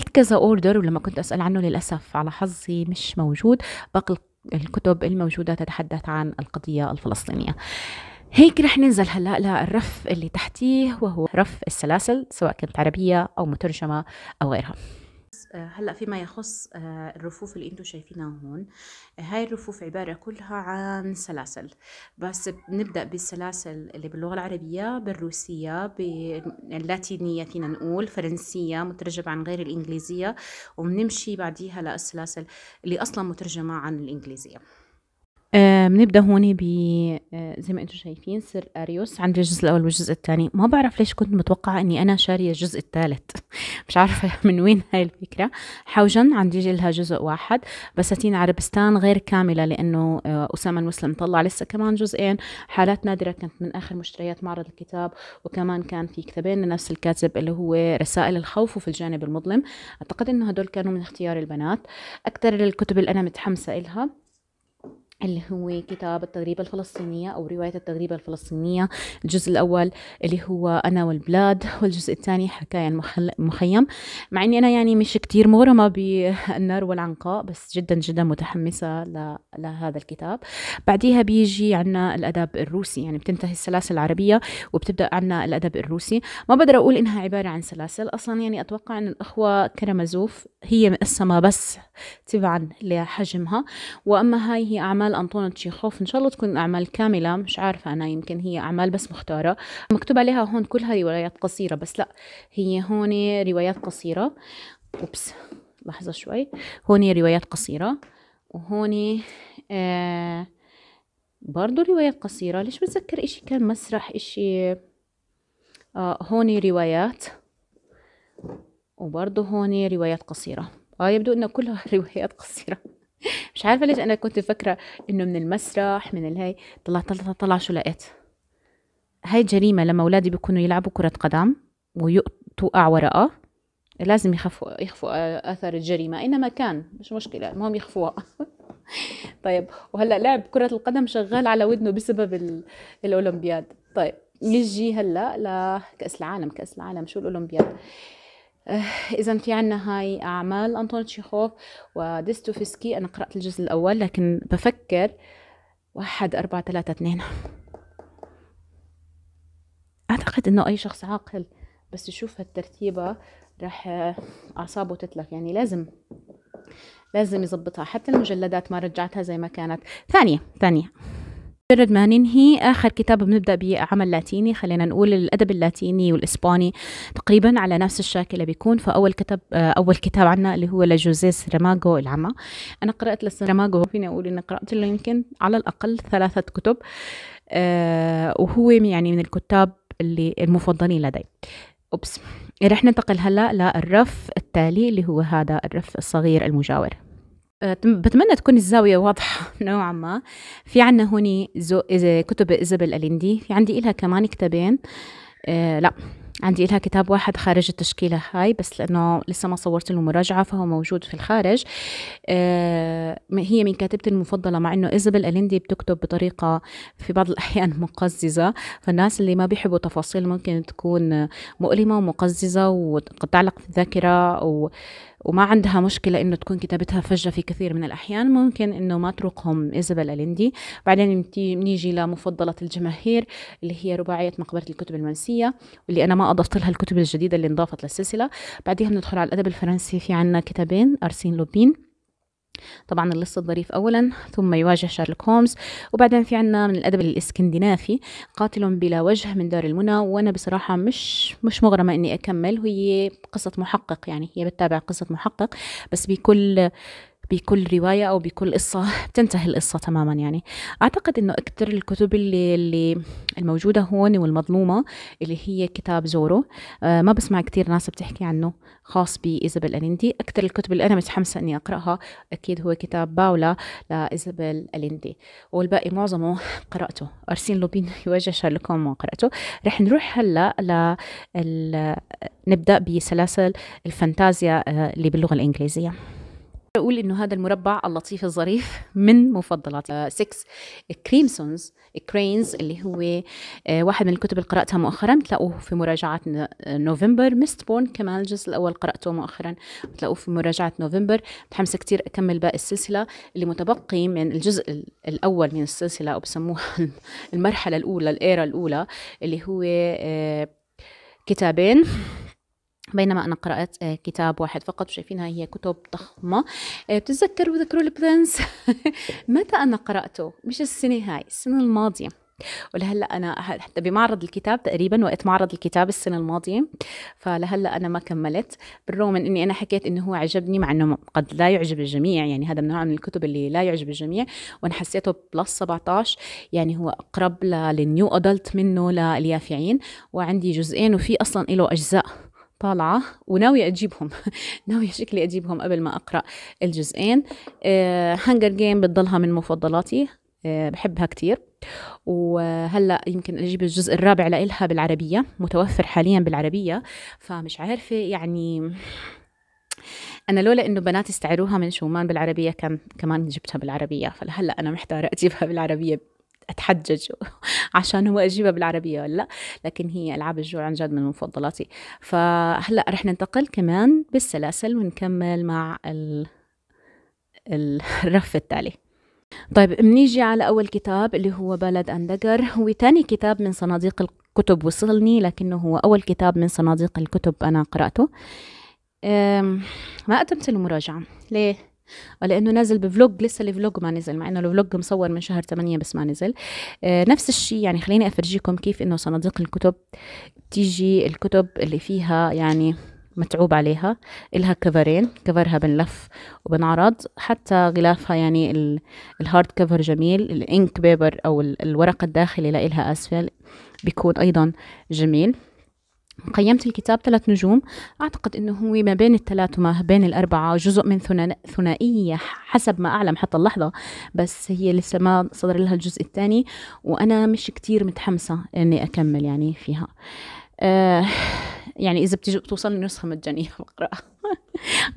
آه، كذا أوردر ولما كنت أسأل عنه للأسف على حظي مش موجود باقي الكتب الموجودة تتحدث عن القضية الفلسطينية هيك رح ننزل هلا للرف اللي تحتيه وهو رف السلاسل سواء كانت عربية أو مترجمة أو غيرها هلا فيما يخص آه، الرفوف اللي انتم شايفينها هون آه، هاي الرفوف عباره كلها عن سلاسل بس بنبدا بالسلاسل اللي باللغه العربيه بالروسيه باللاتينيه فينا نقول فرنسيه مترجمه عن غير الانجليزيه وبنمشي بعديها للسلاسل اللي اصلا مترجمه عن الانجليزيه بنبدا آه، هون ب آه، زي ما انتم شايفين سر اريوس عندي الجزء الاول والجزء الثاني ما بعرف ليش كنت متوقعه اني انا شاريه الجزء الثالث مش عارفه من وين هاي الفكره حوجن عندي لها جزء واحد بساتين عربستان غير كامله لانه آه، اسامه المسلم طلع لسه كمان جزئين حالات نادره كانت من اخر مشتريات معرض الكتاب وكمان كان في كتابين لنفس الكاتب اللي هو رسائل الخوف وفي الجانب المظلم اعتقد انه هدول كانوا من اختيار البنات اكثر الكتب اللي انا متحمسه إلها اللي هو كتاب التغريبة الفلسطينية أو رواية التغريبة الفلسطينية الجزء الأول اللي هو أنا والبلاد والجزء الثاني حكاية المخيم مع أني أنا يعني مش كتير مغرمة بالنار والعنقاء بس جدا جدا متحمسة لهذا الكتاب بعديها بيجي عنا الأدب الروسي يعني بتنتهي السلاسل العربية وبتبدأ عنا الأدب الروسي ما بقدر أقول إنها عبارة عن سلاسل أصلا يعني أتوقع أن الأخوة كرمزوف هي مقسمة بس تبعا لحجمها وأما هاي هي أعمال أعمال أنطون تشيخوف إن شاء الله تكون أعمال كاملة مش عارفة أنا يمكن هي أعمال بس مختارة مكتوب عليها هون كلها روايات قصيرة بس لا هي هون روايات قصيرة أوبس لحظة شوي هون روايات قصيرة وهون آه برضو روايات قصيرة ليش بتذكر إشي كان مسرح إشي آه هون روايات وبرضه هون روايات قصيرة آه يبدو أن كلها روايات قصيرة مش عارفه ليش انا كنت مفكره انه من المسرح من الهي طلع طلع طلع شو لقيت هاي جريمه لما اولادي بيكونوا يلعبوا كره قدم وتوقع ورقه لازم يخفوا يخفوا اثر الجريمه اينما كان مش مشكله المهم يخفوها طيب وهلا لعب كره القدم شغال على ودنه بسبب الاولمبياد طيب نجي هلا لكاس العالم كاس العالم شو الاولمبياد إيه، إذا في عنا هاي أعمال أنطون تشيخوف وديستوفيسكي أنا قرأت الجزء الأول لكن بفكر واحد أربعة ثلاثة اثنين أعتقد إنه أي شخص عاقل بس يشوف هالترتيبة راح أعصابه تتلف يعني لازم لازم يظبطها حتى المجلدات ما رجعتها زي ما كانت ثانية ثانية مجرد ما ننهي آخر كتاب بنبدأ بعمل لاتيني خلينا نقول الأدب اللاتيني والإسباني تقريبا على نفس الشاكلة بيكون فأول كتاب آه، أول كتاب عنا اللي هو لجوزيس راماجو العمى أنا قرأت لسه راماجو فيني أقول إني قرأت له يمكن على الأقل ثلاثة كتب آه وهو يعني من الكتاب اللي المفضلين لدي أوبس رح ننتقل هلا للرف التالي اللي هو هذا الرف الصغير المجاور أه، بتمنى تكون الزاوية واضحة نوعا ما في عنا هوني زو كتب إيزابيل أليندي في عندي إلها كمان كتابين آه لا عندي إلها كتاب واحد خارج التشكيلة هاي بس لأنه لسه ما صورت له مراجعة فهو موجود في الخارج آه هي من كاتبتي المفضلة مع إنه إيزابيل أليندي بتكتب بطريقة في بعض الأحيان مقززة فالناس اللي ما بيحبوا تفاصيل ممكن تكون مؤلمة ومقززة وتعلق في الذاكرة و آه وما عندها مشكلة إنه تكون كتابتها فجة في كثير من الأحيان ممكن إنه ما تروقهم إيزابيل أليندي بعدين نيجي لمفضلة الجماهير اللي هي رباعية مقبرة الكتب المنسية واللي أنا ما أضفت لها الكتب الجديدة اللي انضافت للسلسلة بعدها بندخل على الأدب الفرنسي في عنا كتابين أرسين لوبين طبعا اللص الظريف اولا ثم يواجه شارلوك هومز وبعدين في عنا من الادب الاسكندنافي قاتل بلا وجه من دار المنى وانا بصراحه مش مش مغرمه اني اكمل وهي قصه محقق يعني هي بتتابع قصه محقق بس بكل بكل رواية أو بكل قصة بتنتهي القصة تماما يعني أعتقد أنه أكثر الكتب اللي, اللي الموجودة هون والمظلومة اللي هي كتاب زورو آه ما بسمع كثير ناس بتحكي عنه خاص بإيزابيل أليندي أكثر الكتب اللي أنا متحمسة أني أقرأها أكيد هو كتاب باولا لإيزابيل أليندي والباقي معظمه قرأته أرسين لوبين يواجه شارلوك ما قرأته رح نروح هلأ ل ال... نبدأ بسلاسل الفانتازيا آه، اللي باللغة الإنجليزية أقول إنه هذا المربع اللطيف الظريف من مفضلاتي 6 كريمسونز كرينز اللي هو آه، واحد من الكتب اللي قرأتها مؤخرا تلاقوه في مراجعة نوفمبر آه، ميست بورن كمان الجزء الأول قرأته مؤخرا تلاقوه في مراجعة نوفمبر متحمسة كتير أكمل باقي السلسلة اللي متبقي من الجزء الأول من السلسلة أو بسموها المرحلة الأولى الإيرا الأولى اللي هو آه، كتابين بينما أنا قرأت آه، كتاب واحد فقط وشايفينها هي كتب ضخمة آه، بتتذكروا ذكروا البرنس متى أنا قرأته مش السنة هاي السنة الماضية ولهلا انا حتى بمعرض الكتاب تقريبا وقت معرض الكتاب السنه الماضيه فلهلا انا ما كملت بالرغم من اني انا حكيت انه هو عجبني مع انه قد لا يعجب الجميع يعني هذا من نوع من الكتب اللي لا يعجب الجميع وانا حسيته بلس 17 يعني هو اقرب للنيو ادلت منه لليافعين وعندي جزئين وفي اصلا له اجزاء طالعة وناوية أجيبهم ناوية شكلي أجيبهم قبل ما أقرأ الجزئين هانجر آه، جيم بتضلها من مفضلاتي آه، بحبها كتير وهلا يمكن اجيب الجزء الرابع لإلها بالعربيه متوفر حاليا بالعربيه فمش عارفه يعني انا لولا انه بنات استعروها من شومان بالعربيه كان كمان جبتها بالعربيه فلهلا انا محتاره اجيبها بالعربيه اتحجج عشان هو اجيبها بالعربيه ولا لا لكن هي العاب الجوع عن جد من مفضلاتي فهلا رح ننتقل كمان بالسلاسل ونكمل مع ال... الرف التالي طيب بنيجي على أول كتاب اللي هو بلد أندقر هو تاني كتاب من صناديق الكتب وصلني لكنه هو أول كتاب من صناديق الكتب أنا قرأته ما قدمت المراجعة ليه؟ لانه نازل بفلوج لسه الفلوج ما نزل مع انه الفلوج مصور من شهر 8 بس ما نزل آه، نفس الشيء يعني خليني افرجيكم كيف انه صناديق الكتب تيجي الكتب اللي فيها يعني متعوب عليها إلها كفرين كفرها بنلف وبنعرض حتى غلافها يعني الهارد كفر جميل الانك بيبر أو الورقة الداخلي لإلها أسفل بيكون أيضا جميل قيمت الكتاب ثلاث نجوم أعتقد أنه هو ما بين الثلاث وما بين الأربعة جزء من ثنائية حسب ما أعلم حتى اللحظة بس هي لسه ما صدر لها الجزء الثاني وأنا مش كتير متحمسة أني أكمل يعني فيها أه يعني إذا بتجي بتوصلني نسخة مجانية بقرأها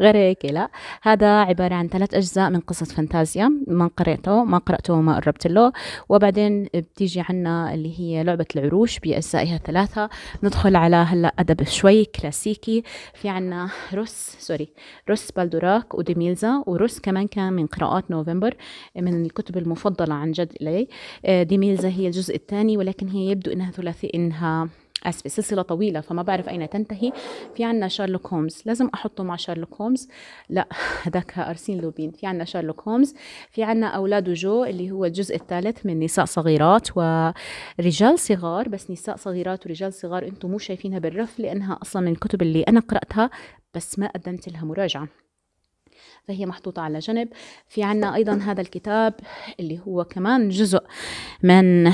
غير هيك لا هذا عبارة عن ثلاث أجزاء من قصة فانتازيا ما قرأته ما قرأته وما قربت له وبعدين بتيجي عنا اللي هي لعبة العروش بأجزائها الثلاثة ندخل على هلا أدب شوي كلاسيكي في عنا روس سوري روس بالدوراك وديميلزا وروس كمان كان من قراءات نوفمبر من الكتب المفضلة عن جد إلي آه، ديميلزا هي الجزء الثاني ولكن هي يبدو إنها ثلاثي إنها اسفه سلسله طويله فما بعرف اين تنتهي في عنا شارلوك هومز لازم احطه مع شارلوك هومز لا هذاك ارسين لوبين في عنا شارلوك هومز في عنا اولاد جو اللي هو الجزء الثالث من نساء صغيرات ورجال صغار بس نساء صغيرات ورجال صغار انتم مو شايفينها بالرف لانها اصلا من الكتب اللي انا قراتها بس ما قدمت لها مراجعه فهي محطوطة على جنب في عنا أيضا هذا الكتاب اللي هو كمان جزء من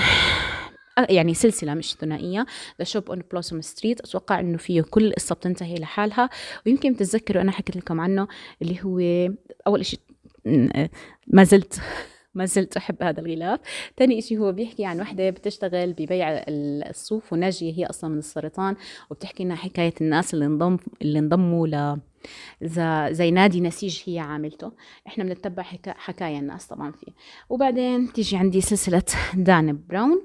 آه، يعني سلسله مش ثنائيه ذا شوب اون بلوسوم ستريت اتوقع انه فيه كل القصه بتنتهي لحالها ويمكن تتذكروا انا حكيت لكم عنه اللي هو اول شيء آه، ما زلت ما زلت أحب هذا الغلاف ثاني شيء هو بيحكي عن وحدة بتشتغل ببيع الصوف وناجية هي أصلا من السرطان وبتحكي لنا حكاية الناس اللي انضم اللي انضموا ل زي نادي نسيج هي عاملته احنا بنتبع حكا... حكايا الناس طبعا فيه وبعدين تيجي عندي سلسلة دان براون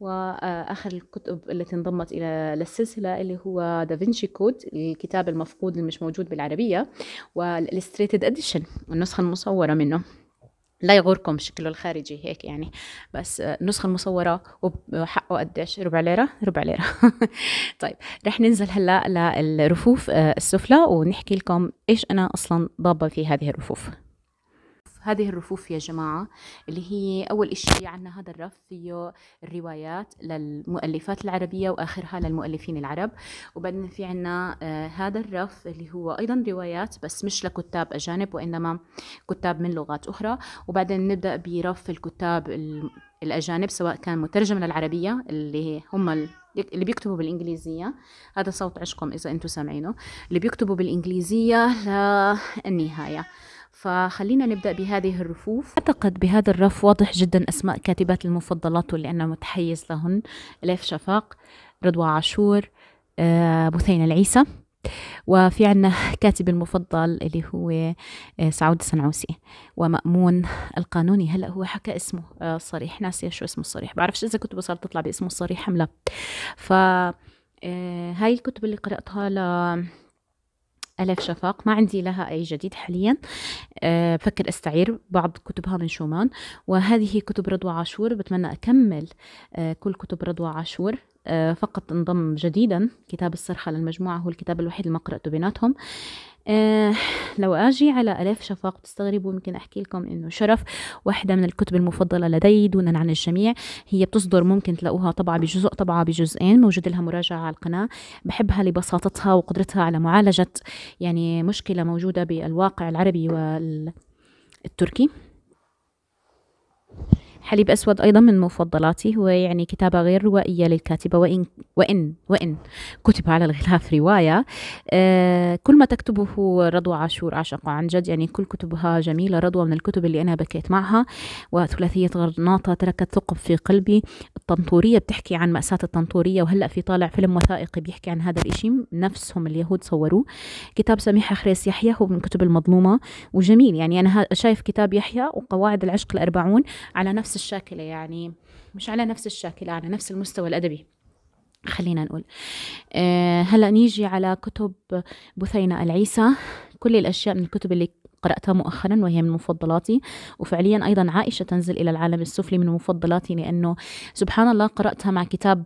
واخر الكتب التي انضمت الى للسلسله اللي هو دافنشي كود الكتاب المفقود المش موجود بالعربيه والالستريتد اديشن النسخه المصوره منه لا يغركم شكله الخارجي هيك يعني بس النسخة المصورة وحقه قديش ربع ليرة ربع ليرة طيب رح ننزل هلأ للرفوف آه، السفلى ونحكي لكم إيش أنا أصلا ضابة في هذه الرفوف هذه الرفوف يا جماعة اللي هي أول إشي عندنا هذا الرف فيه الروايات للمؤلفات العربية وآخرها للمؤلفين العرب وبعدين في عندنا آه، هذا الرف اللي هو أيضا روايات بس مش لكتاب أجانب وإنما كتاب من لغات أخرى وبعدين نبدأ برف الكتاب الأجانب سواء كان مترجم للعربية اللي هم اللي بيكتبوا بالإنجليزية هذا صوت عشقهم إذا أنتم سامعينه اللي بيكتبوا بالإنجليزية للنهاية فخلينا نبدأ بهذه الرفوف أعتقد بهذا الرف واضح جدا أسماء كاتبات المفضلات واللي أنا متحيز لهن إليف شفاق رضوى عاشور آه، بثينة العيسى وفي عنا كاتبي المفضل اللي هو آه، سعود السنعوسي ومأمون القانوني هلا هو حكى اسمه الصريح آه، ناسية شو اسمه الصريح بعرفش إذا كتبه صارت تطلع باسمه الصريح أم لا فهاي هاي الكتب اللي قرأتها ل ألف شفاق ما عندي لها أي جديد حاليا آه، بفكر أستعير بعض كتبها من شومان وهذه كتب رضوى عاشور بتمنى أكمل آه، كل كتب رضوى عاشور آه، فقط انضم جديدا كتاب الصرخة للمجموعة هو الكتاب الوحيد اللي ما قرأته بيناتهم آه لو أجي على ألاف شفاق تستغربوا ممكن أحكي لكم إنه شرف واحدة من الكتب المفضلة لدي دونا عن الجميع هي بتصدر ممكن تلاقوها طبعة بجزء طبعة بجزئين موجود لها مراجعة على القناة بحبها لبساطتها وقدرتها على معالجة يعني مشكلة موجودة بالواقع العربي والتركي حليب أسود أيضا من مفضلاتي هو يعني كتابة غير روائية للكاتبة وإن وإن وإن كتب على الغلاف رواية آه، كل ما تكتبه رضوى عاشور عاشق عن جد يعني كل كتبها جميلة رضوى من الكتب اللي أنا بكيت معها وثلاثية غرناطة تركت ثقب في قلبي الطنطورية بتحكي عن مأساة الطنطورية وهلأ في طالع فيلم وثائقي بيحكي عن هذا الإشي نفسهم اليهود صوروه كتاب سميحة خريس يحيى هو من كتب المظلومة وجميل يعني أنا شايف كتاب يحيى وقواعد العشق الأربعون على نفس نفس الشاكلة يعني مش على نفس الشاكلة على نفس المستوى الأدبي خلينا نقول آه، هلا نيجي على كتب بثينة العيسى كل الأشياء من الكتب اللي قرأتها مؤخرا وهي من مفضلاتي وفعليا أيضا عائشة تنزل إلى العالم السفلي من مفضلاتي لأنه سبحان الله قرأتها مع كتاب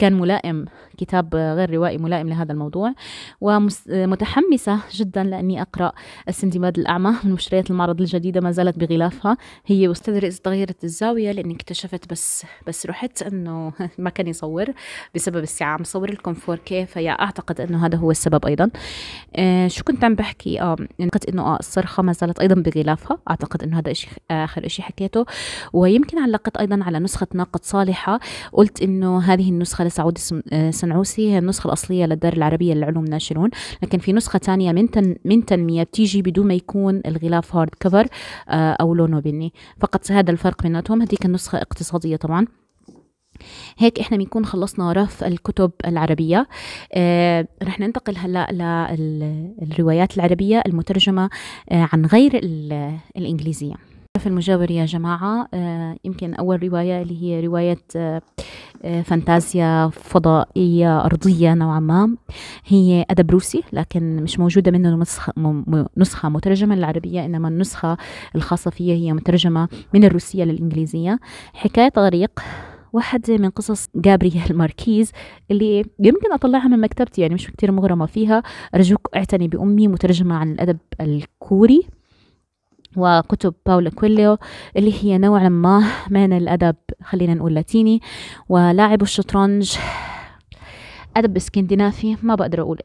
كان ملائم كتاب غير روائي ملائم لهذا الموضوع ومتحمسة جدا لأني أقرأ السندباد الأعمى من مشتريات المعرض الجديدة ما زالت بغلافها هي واستدرئت تغيرت الزاوية لأني اكتشفت بس بس رحت أنه ما كان يصور بسبب الساعة عم صور لكم 4K فيا أعتقد أنه هذا هو السبب أيضا آه، شو كنت عم بحكي آه أنه آه الصرخة ما زالت أيضا بغلافها أعتقد أنه هذا إشي آه، آخر إشي حكيته ويمكن علقت أيضا على نسخة ناقة صالحة قلت أنه هذه النسخة سعود السنعوسي آه، هي النسخة الأصلية للدار العربية للعلوم ناشرون لكن في نسخة ثانية من تن من تنمية بتيجي بدون ما يكون الغلاف هارد كفر آه، أو لونه بني فقط هذا الفرق بيناتهم هذيك النسخة اقتصادية طبعا هيك احنا بنكون خلصنا رف الكتب العربيه آه رح ننتقل هلا للروايات العربيه المترجمه آه عن غير الانجليزيه في المجاور يا جماعة آه، يمكن أول رواية اللي هي رواية آه، آه، فانتازيا فضائية أرضية نوعا ما هي أدب روسي لكن مش موجودة منه نسخة, نسخة مترجمة للعربية إنما النسخة الخاصة فيها هي مترجمة من الروسية للإنجليزية حكاية طريق واحدة من قصص جابرييل ماركيز اللي يمكن أطلعها من مكتبتي يعني مش كتير مغرمة فيها أرجوك اعتني بأمي مترجمة عن الأدب الكوري وكتب باولا كويليو اللي هي نوعا ما من الأدب خلينا نقول لاتيني ولاعب الشطرنج أدب اسكندنافي ما بقدر أقول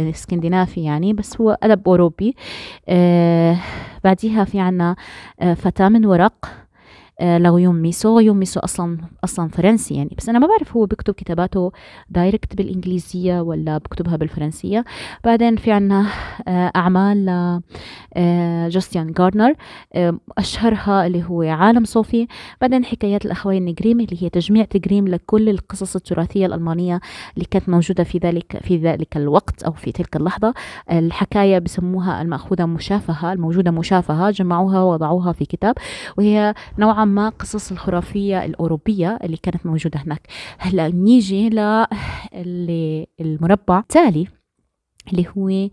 اسكندنافي يعني بس هو أدب أوروبي آه بعديها في عنا آه فتاة من ورق آه، لغيوم ميسو غيوم ميسو اصلا اصلا فرنسي يعني بس انا ما بعرف هو بكتب كتاباته دايركت بالانجليزيه ولا بكتبها بالفرنسيه بعدين في عنا آه، اعمال آه، جاستيان جاردنر اشهرها اللي هو عالم صوفي بعدين حكايات الاخوين نجريم اللي هي تجميع تجريم لكل القصص التراثيه الالمانيه اللي كانت موجوده في ذلك في ذلك الوقت او في تلك اللحظه الحكايه بسموها الماخوذه مشافهه الموجوده مشافهه جمعوها ووضعوها في كتاب وهي نوعا ما قصص الخرافية الأوروبية اللي كانت موجودة هناك هلا نيجي للمربع التالي اللي هو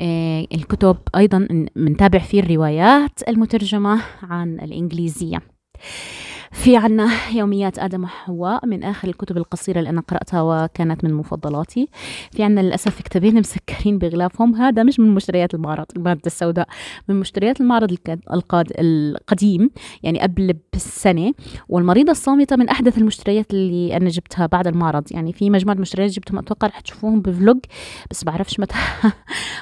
آه، الكتب أيضا منتابع فيه الروايات المترجمة عن الإنجليزية في عنا يوميات آدم وحواء من آخر الكتب القصيرة اللي أنا قرأتها وكانت من مفضلاتي في عنا للأسف كتابين مسكرين بغلافهم هذا مش من مشتريات المعرض المادة السوداء من مشتريات المعرض القديم يعني قبل بسنة والمريضة الصامتة من أحدث المشتريات اللي أنا جبتها بعد المعرض يعني في مجموعة مشتريات جبتهم أتوقع رح تشوفوهم بفلوج بس بعرفش متى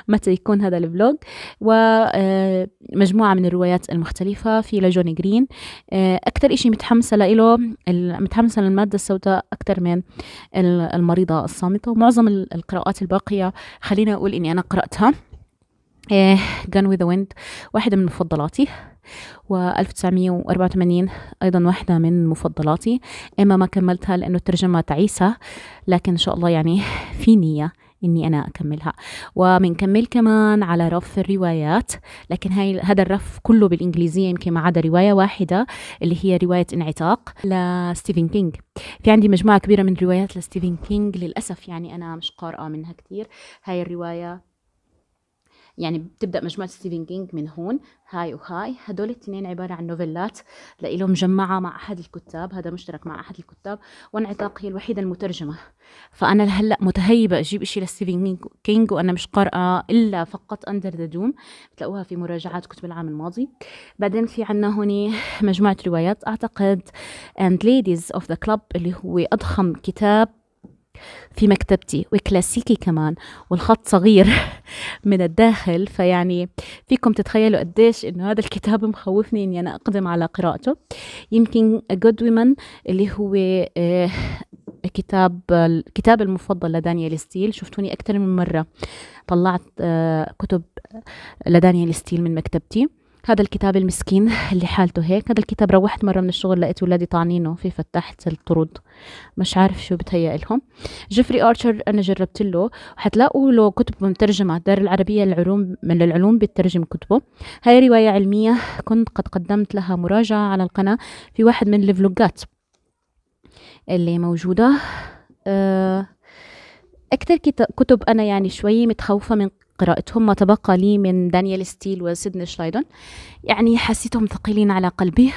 متى يكون هذا الفلوج ومجموعة آه، من الروايات المختلفة في لجوني جرين آه، أكثر إشي متحمسه له متحمسه للماده السوداء اكثر من المريضه الصامته ومعظم القراءات الباقيه خلينا اقول اني انا قراتها جان وذ ويند واحدة من مفضلاتي و1984 أيضا واحدة من مفضلاتي إما ما كملتها لأنه الترجمة تعيسة لكن إن شاء الله يعني في نية إني أنا أكملها وبنكمل كمان على رف الروايات لكن هاي هذا الرف كله بالإنجليزية يمكن ما عدا رواية واحدة اللي هي رواية انعتاق لستيفن كينج في عندي مجموعة كبيرة من روايات لستيفن كينج للأسف يعني أنا مش قارئة منها كثير هاي الرواية يعني بتبدا مجموعه ستيفن كينج من هون هاي وهاي هدول الاثنين عباره عن نوفلات لإله مجمعه مع احد الكتاب هذا مشترك مع احد الكتاب وانعتاق هي الوحيده المترجمه فانا لهلا متهيبه اجيب شيء لستيفن كينج وانا مش قارئه الا فقط اندر ذا دوم بتلاقوها في مراجعات كتب العام الماضي بعدين في عنا هون مجموعه روايات اعتقد اند ليديز اوف ذا كلب اللي هو اضخم كتاب في مكتبتي وكلاسيكي كمان والخط صغير من الداخل فيعني فيكم تتخيلوا قديش انه هذا الكتاب مخوفني اني انا اقدم على قراءته يمكن جود ويمن اللي هو آه، كتاب الكتاب المفضل لدانيال ستيل شفتوني اكثر من مره طلعت آه، كتب آه، لدانيال ستيل من مكتبتي هذا الكتاب المسكين اللي حالته هيك هذا الكتاب روحت مرة من الشغل لقيت ولادي طعنينه في فتحت الطرود مش عارف شو بتهيأ لهم جيفري آرشر أنا جربت له وحتلاقوا له كتب مترجمة دار العربية للعلوم من العلوم بترجم كتبه هاي رواية علمية كنت قد قدمت لها مراجعة على القناة في واحد من الفلوجات اللي موجودة أه أكثر كتب أنا يعني شوي متخوفة من قراءتهم ما تبقى لي من دانيال ستيل وسيدني شلايدون يعني حسيتهم ثقيلين على قلبي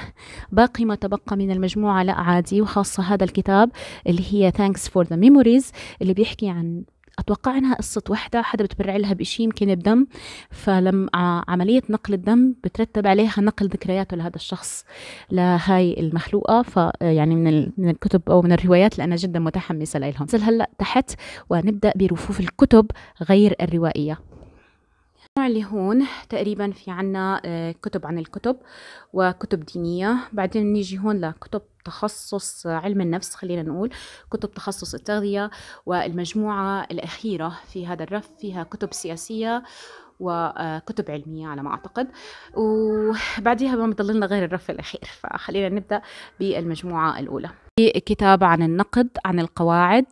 باقي ما تبقى من المجموعة لا عادي وخاصة هذا الكتاب اللي هي Thanks for the Memories اللي بيحكي عن اتوقع انها قصه وحده حدا بتبرع لها بشيء يمكن بدم فلما عمليه نقل الدم بترتب عليها نقل ذكرياته لهذا الشخص لهاي المخلوقه فيعني من من الكتب او من الروايات اللي انا جدا متحمسه لهم نزل هلا تحت ونبدا برفوف الكتب غير الروائيه اللي هون تقريبا في عنا آه، كتب عن الكتب وكتب دينية بعدين نيجي هون لكتب تخصص علم النفس خلينا نقول كتب تخصص التغذية والمجموعة الأخيرة في هذا الرف فيها كتب سياسية وكتب آه، علمية على ما أعتقد وبعدها ما بضل لنا غير الرف الأخير فخلينا نبدأ بالمجموعة الأولى كتاب عن النقد عن القواعد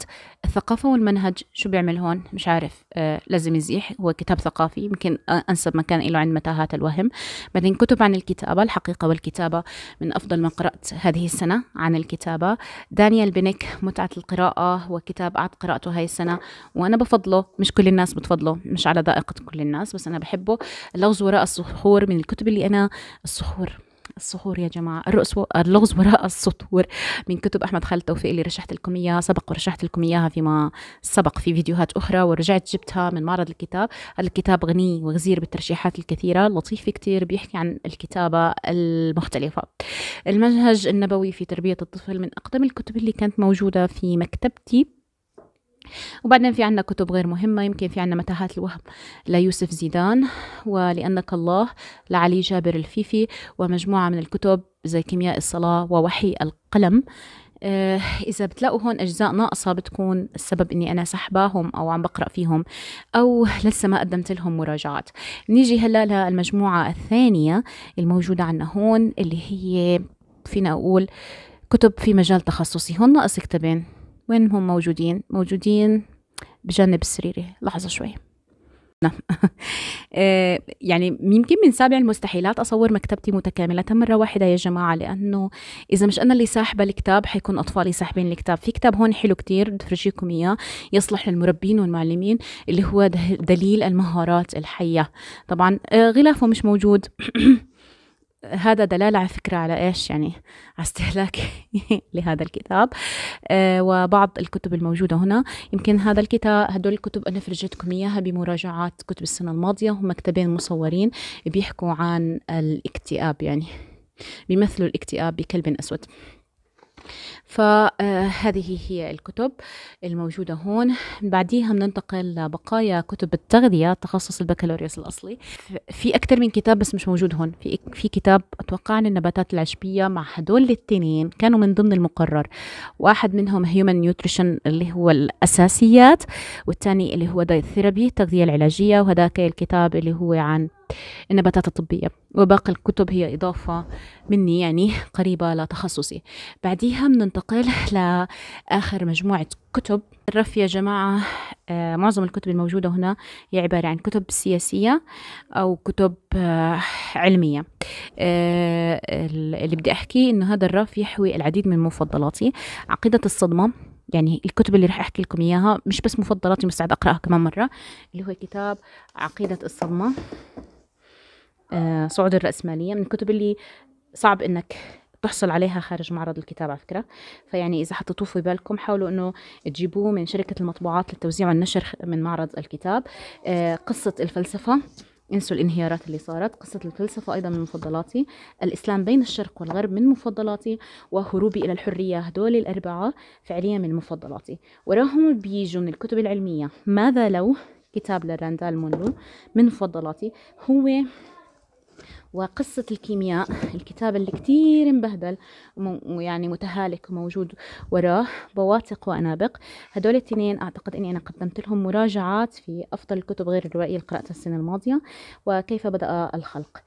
الثقافة والمنهج شو بيعمل هون مش عارف آه لازم يزيح هو كتاب ثقافي يمكن أنسب مكان له عند متاهات الوهم بعدين كتب عن الكتابة الحقيقة والكتابة من أفضل ما قرأت هذه السنة عن الكتابة دانيال بنك متعة القراءة هو كتاب قعدت قرأته هاي السنة وأنا بفضله مش كل الناس بتفضله مش على ذائقة كل الناس بس أنا بحبه اللغز وراء الصخور من الكتب اللي أنا الصخور الصخور يا جماعة الرؤس و... اللغز وراء السطور من كتب أحمد خالد توفيق اللي رشحت لكم إياها سبق ورشحت لكم إياها فيما سبق في فيديوهات أخرى ورجعت جبتها من معرض الكتاب الكتاب غني وغزير بالترشيحات الكثيرة لطيف كتير بيحكي عن الكتابة المختلفة المنهج النبوي في تربية الطفل من أقدم الكتب اللي كانت موجودة في مكتبتي وبعدين في عندنا كتب غير مهمة يمكن في عندنا متاهات الوهم ليوسف زيدان ولأنك الله لعلي جابر الفيفي ومجموعة من الكتب زي كيمياء الصلاة ووحي القلم آه، إذا بتلاقوا هون أجزاء ناقصة بتكون السبب إني أنا سحباهم أو عم بقرأ فيهم أو لسه ما قدمت لهم مراجعات نيجي هلا للمجموعة الثانية الموجودة عندنا هون اللي هي فينا أقول كتب في مجال تخصصي هون ناقص كتابين وين هم موجودين موجودين بجنب سريري لحظة شوي نعم. آه، يعني يمكن من سابع المستحيلات أصور مكتبتي متكاملة مرة واحدة يا جماعة لأنه إذا مش أنا اللي ساحبة الكتاب حيكون أطفالي ساحبين الكتاب في كتاب هون حلو كتير بدي أفرجيكم إياه يصلح للمربين والمعلمين اللي هو دليل المهارات الحية طبعا آه، غلافه مش موجود هذا دلالة على فكرة على إيش يعني على استهلاك لهذا الكتاب آه وبعض الكتب الموجودة هنا يمكن هذا الكتاب هدول الكتب أنا فرجتكم إياها بمراجعات كتب السنة الماضية هم كتابين مصورين بيحكوا عن الاكتئاب يعني بيمثلوا الاكتئاب بكلب أسود فهذه هي الكتب الموجودة هون بعديها بننتقل لبقايا كتب التغذية تخصص البكالوريوس الأصلي في أكثر من كتاب بس مش موجود هون في, في كتاب أتوقع عن النباتات العشبية مع هدول التنين كانوا من ضمن المقرر واحد منهم هيومن نيوتريشن اللي هو الأساسيات والثاني اللي هو دايت ثيرابي التغذية العلاجية وهذاك الكتاب اللي هو عن النباتات الطبية وباقي الكتب هي إضافة مني يعني قريبة لتخصصي بعديها بننتقل لآخر مجموعة كتب الرف يا جماعة آه، معظم الكتب الموجودة هنا هي عبارة عن كتب سياسية أو كتب آه، علمية آه، اللي بدي أحكيه إنه هذا الرف يحوي العديد من مفضلاتي عقيدة الصدمة يعني الكتب اللي راح احكي لكم اياها مش بس مفضلاتي مستعد اقراها كمان مره اللي هو كتاب عقيده الصدمه آه، صعود الرأسمالية من الكتب اللي صعب إنك تحصل عليها خارج معرض الكتاب على فكرة فيعني إذا حطيتوه في بالكم حاولوا أنه تجيبوه من شركة المطبوعات للتوزيع والنشر من معرض الكتاب آه، قصة الفلسفة انسوا الانهيارات اللي صارت قصة الفلسفة أيضا من مفضلاتي الإسلام بين الشرق والغرب من مفضلاتي وهروبي إلى الحرية هدول الأربعة فعليا من مفضلاتي وراهم بيجوا من الكتب العلمية ماذا لو كتاب لراندال مونرو من مفضلاتي هو وقصة الكيمياء الكتاب اللي كتير مبهدل ويعني متهالك وموجود وراه بواثق وأنابق هدول التنين أعتقد أني أنا قدمت لهم مراجعات في أفضل الكتب غير الروائية اللي قرأتها السنة الماضية وكيف بدأ الخلق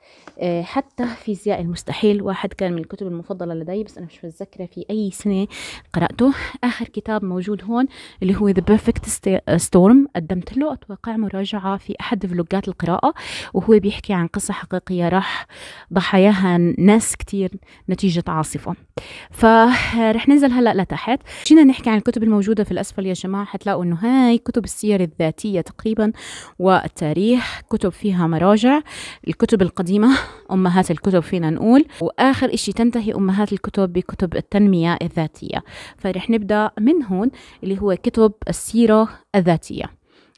آه، حتى فيزياء المستحيل واحد كان من الكتب المفضلة لدي بس أنا مش متذكرة في أي سنة قرأته آخر كتاب موجود هون اللي هو The Perfect Storm قدمت له أتوقع مراجعة في أحد فلوجات القراءة وهو بيحكي عن قصة حقيقية راح راح ضحاياها ناس كتير نتيجة عاصفة فرح ننزل هلأ لتحت جينا نحكي عن الكتب الموجودة في الأسفل يا جماعة حتلاقوا أنه هاي كتب السير الذاتية تقريبا والتاريخ كتب فيها مراجع الكتب القديمة أمهات الكتب فينا نقول وآخر إشي تنتهي أمهات الكتب بكتب التنمية الذاتية فرح نبدأ من هون اللي هو كتب السيرة الذاتية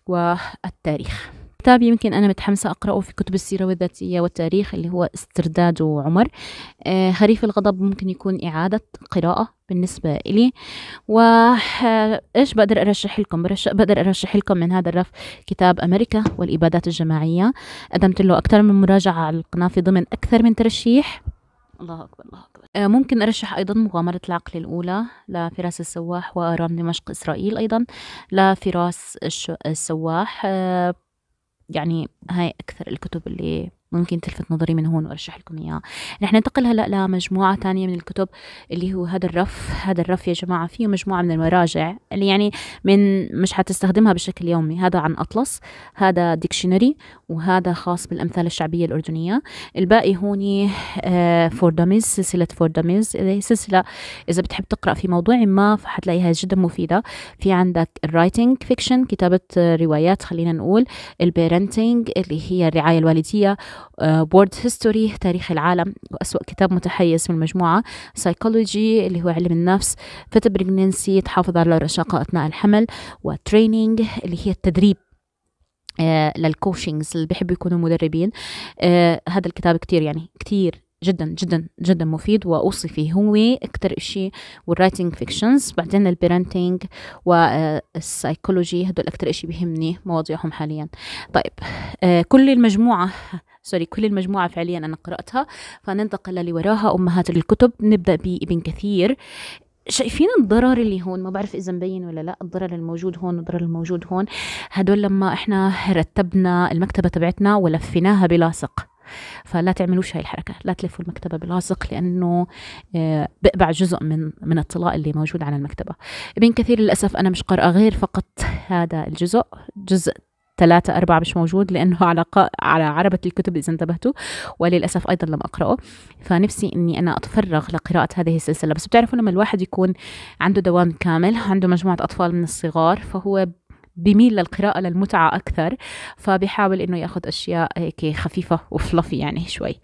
والتاريخ كتاب يمكن أنا متحمسة أقرأه في كتب السيرة الذاتية والتاريخ اللي هو استرداد وعمر آه، خريف الغضب ممكن يكون إعادة قراءة بالنسبة إلي وإيش بقدر أرشح لكم بقدر أرشح لكم من هذا الرف كتاب أمريكا والإبادات الجماعية قدمت له أكثر من مراجعة على القناة في ضمن أكثر من ترشيح الله أكبر الله أكبر آه، ممكن أرشح أيضا مغامرة العقل الأولى لفراس السواح وآرام دمشق إسرائيل أيضا لفراس السواح آه، يعني هاي أكثر الكتب اللي ممكن تلفت نظري من هون وارشح لكم اياه نحن ننتقل هلا لمجموعه ثانيه من الكتب اللي هو هذا الرف هذا الرف يا جماعه فيه مجموعه من المراجع اللي يعني من مش حتستخدمها بشكل يومي هذا عن اطلس هذا ديكشنري وهذا خاص بالامثال الشعبيه الاردنيه الباقي هون فور داميز سلسله فور داميز هي سلسله اذا بتحب تقرا في موضوع ما فحتلاقيها جدا مفيده في عندك الرايتنج فيكشن كتابه آه، روايات خلينا نقول البيرنتنج اللي هي الرعايه الوالديه وورد آه، هيستوري تاريخ العالم وأسوأ كتاب متحيز من المجموعة سايكولوجي اللي هو علم النفس فتى بريجننسي تحافظ على الرشاقة أثناء الحمل وتريننج اللي هي التدريب آه اللي بيحبوا يكونوا مدربين آه هذا الكتاب كتير يعني كتير جدا جدا جدا مفيد واوصي فيه هو اكثر شيء والرايتنج فيكشنز بعدين البرنتنج والسايكولوجي آه، هدول اكثر شيء بيهمني مواضيعهم حاليا طيب آه، كل المجموعه سوري كل المجموعة فعليا أنا قرأتها فننتقل للي وراها أمهات الكتب نبدأ بابن كثير شايفين الضرر اللي هون ما بعرف اذا مبين ولا لا الضرر الموجود هون والضرر الموجود هون هدول لما احنا رتبنا المكتبه تبعتنا ولفيناها بلاصق فلا تعملوش هاي الحركة لا تلفوا المكتبة بلاصق لأنه آه، بقبع جزء من من الطلاء اللي موجود على المكتبة ابن كثير للأسف أنا مش قارئة غير فقط هذا الجزء جزء ثلاثة أربعة مش موجود لأنه على على عربة الكتب إذا انتبهتوا وللأسف أيضا لم أقرأه فنفسي إني أنا أتفرغ لقراءة هذه السلسلة بس بتعرفوا لما الواحد يكون عنده دوام كامل عنده مجموعة أطفال من الصغار فهو بميل للقراءة للمتعة أكثر فبيحاول إنه ياخذ أشياء هيك خفيفة وفلفي يعني شوي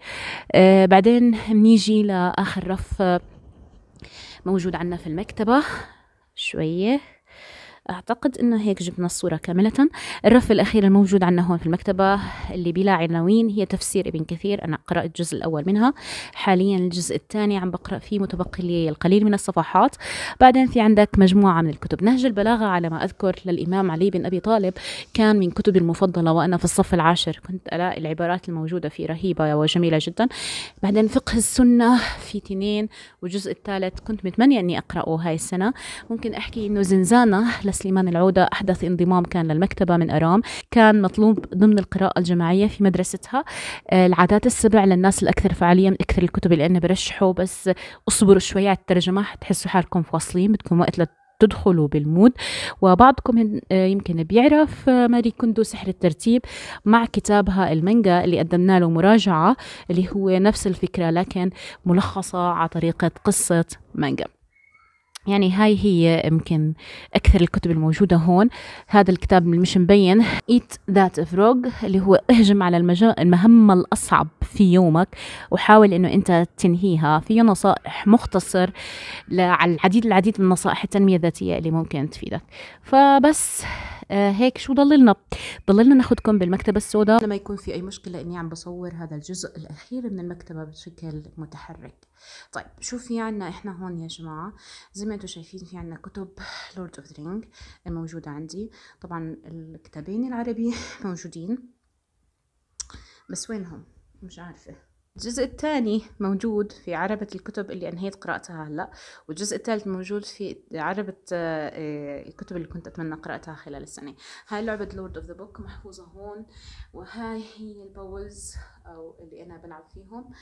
آه بعدين بنيجي لآخر رف موجود عندنا في المكتبة شوية أعتقد إنه هيك جبنا الصورة كاملة الرف الأخير الموجود عندنا هون في المكتبة اللي بلا عناوين هي تفسير ابن كثير أنا قرأت الجزء الأول منها حاليا الجزء الثاني عم بقرأ فيه متبقي لي القليل من الصفحات بعدين في عندك مجموعة من الكتب نهج البلاغة على ما أذكر للإمام علي بن أبي طالب كان من كتبي المفضلة وأنا في الصف العاشر كنت ألاقي العبارات الموجودة فيه رهيبة وجميلة جدا بعدين فقه السنة في تنين والجزء الثالث كنت متمنية أني أقرأه هاي السنة ممكن أحكي أنه زنزانة لسليمان العودة أحدث انضمام كان للمكتبة من أرام كان مطلوب ضمن القراءة الجماعية في مدرستها آه، العادات السبع للناس الأكثر فعالية من أكثر الكتب اللي أنا برشحه بس اصبروا شوي على الترجمة حتحسوا حالكم فاصلين بدكم وقت تدخلوا بالمود وبعضكم آه، يمكن بيعرف آه، ماري كوندو سحر الترتيب مع كتابها المانجا اللي قدمنا له مراجعة اللي هو نفس الفكرة لكن ملخصة على طريقة قصة مانجا يعني هاي هي يمكن أكثر الكتب الموجودة هون هذا الكتاب مش مبين Eat That Frog اللي هو اهجم على المهمة الأصعب في يومك وحاول أنه أنت تنهيها في نصائح مختصر على العديد العديد من نصائح التنمية الذاتية اللي ممكن تفيدك فبس آه، هيك شو ضللنا ضللنا ناخذكم بالمكتبة السوداء لما يكون في أي مشكلة إني عم بصور هذا الجزء الأخير من المكتبة بشكل متحرك طيب شو في عنا إحنا هون يا جماعة زي ما أنتم شايفين في عنا كتب لورد أوف ذا رينج الموجودة عندي طبعا الكتابين العربي موجودين بس وينهم مش عارفة الجزء الثاني موجود في عربة الكتب اللي أنهيت قراءتها هلأ والجزء الثالث موجود في عربة آه، الكتب اللي كنت أتمنى قراءتها خلال السنة هاي لعبة لورد اوف ذا بوك محفوظة هون وهاي هي البولز أو اللي أنا بلعب فيهم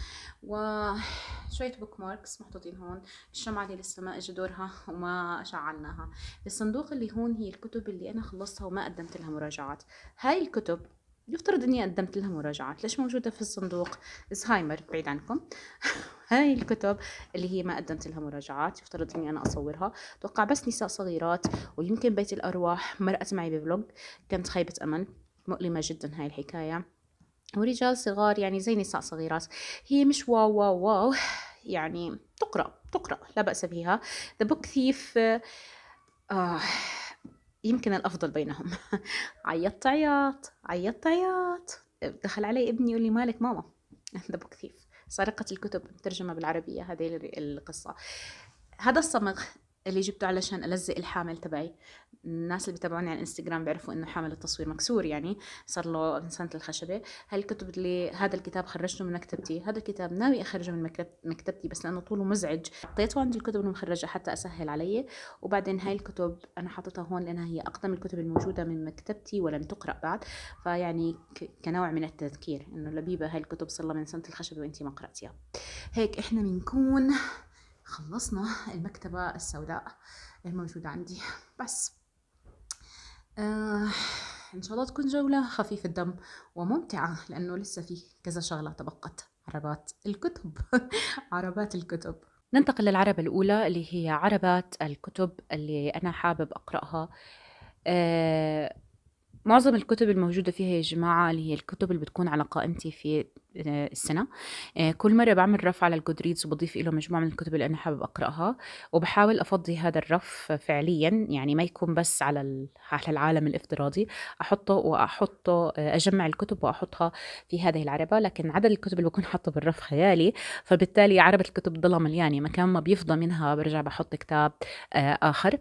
وشوية بوك ماركس محطوطين هون الشمعة اللي لسه ما إجا دورها وما شعلناها الصندوق اللي هون هي الكتب اللي أنا خلصتها وما قدمت لها مراجعات هاي الكتب يفترض اني قدمت لها مراجعات ليش موجوده في الصندوق الزهايمر بعيد عنكم هاي الكتب اللي هي ما قدمت لها مراجعات يفترض اني انا اصورها توقع بس نساء صغيرات ويمكن بيت الارواح مرقت معي بفلوج كانت خيبه امل مؤلمه جدا هاي الحكايه ورجال صغار يعني زي نساء صغيرات هي مش واو واو واو يعني تقرا تقرا لا باس فيها ذا بوك ثيف آه يمكن الأفضل بينهم عيطت عياط عيطت عياط دخل علي ابني يقول لي مالك ماما ذا بوك سرقة الكتب مترجمة بالعربية هذه القصة هذا الصمغ اللي جبته علشان ألزق الحامل تبعي الناس اللي بيتابعوني على الانستغرام بيعرفوا انه حامل التصوير مكسور يعني صار له من سنه الخشبه هل كتب لي هذا الكتاب خرجته من مكتبتي هذا الكتاب ناوي اخرجه من مكتبتي بس لانه طوله مزعج حطيته عند الكتب المخرجه حتى اسهل علي وبعدين هاي الكتب انا حاطتها هون لانها هي اقدم الكتب الموجوده من مكتبتي ولم تقرا بعد فيعني كنوع من التذكير انه لبيبه هاي الكتب صار لها من سنه الخشبه وانت ما قراتيها هيك احنا بنكون خلصنا المكتبه السوداء الموجوده عندي بس آه ان شاء الله تكون جولة خفيفة الدم وممتعة لانه لسه في كذا شغلة تبقت عربات الكتب عربات الكتب ننتقل للعربة الأولى اللي هي عربات الكتب اللي أنا حابب أقرأها آه معظم الكتب الموجودة فيها يا جماعة اللي هي الكتب اللي بتكون على قائمتي في آه، السنه آه، كل مره بعمل رف على الجودريدز وبضيف له مجموعه من الكتب اللي انا حابب اقراها وبحاول افضي هذا الرف فعليا يعني ما يكون بس على على العالم الافتراضي احطه واحطه آه، اجمع الكتب واحطها في هذه العربه لكن عدد الكتب اللي بكون حاطه بالرف خيالي فبالتالي عربه الكتب ضلها مليانه مكان ما بيفضى منها برجع بحط كتاب اخر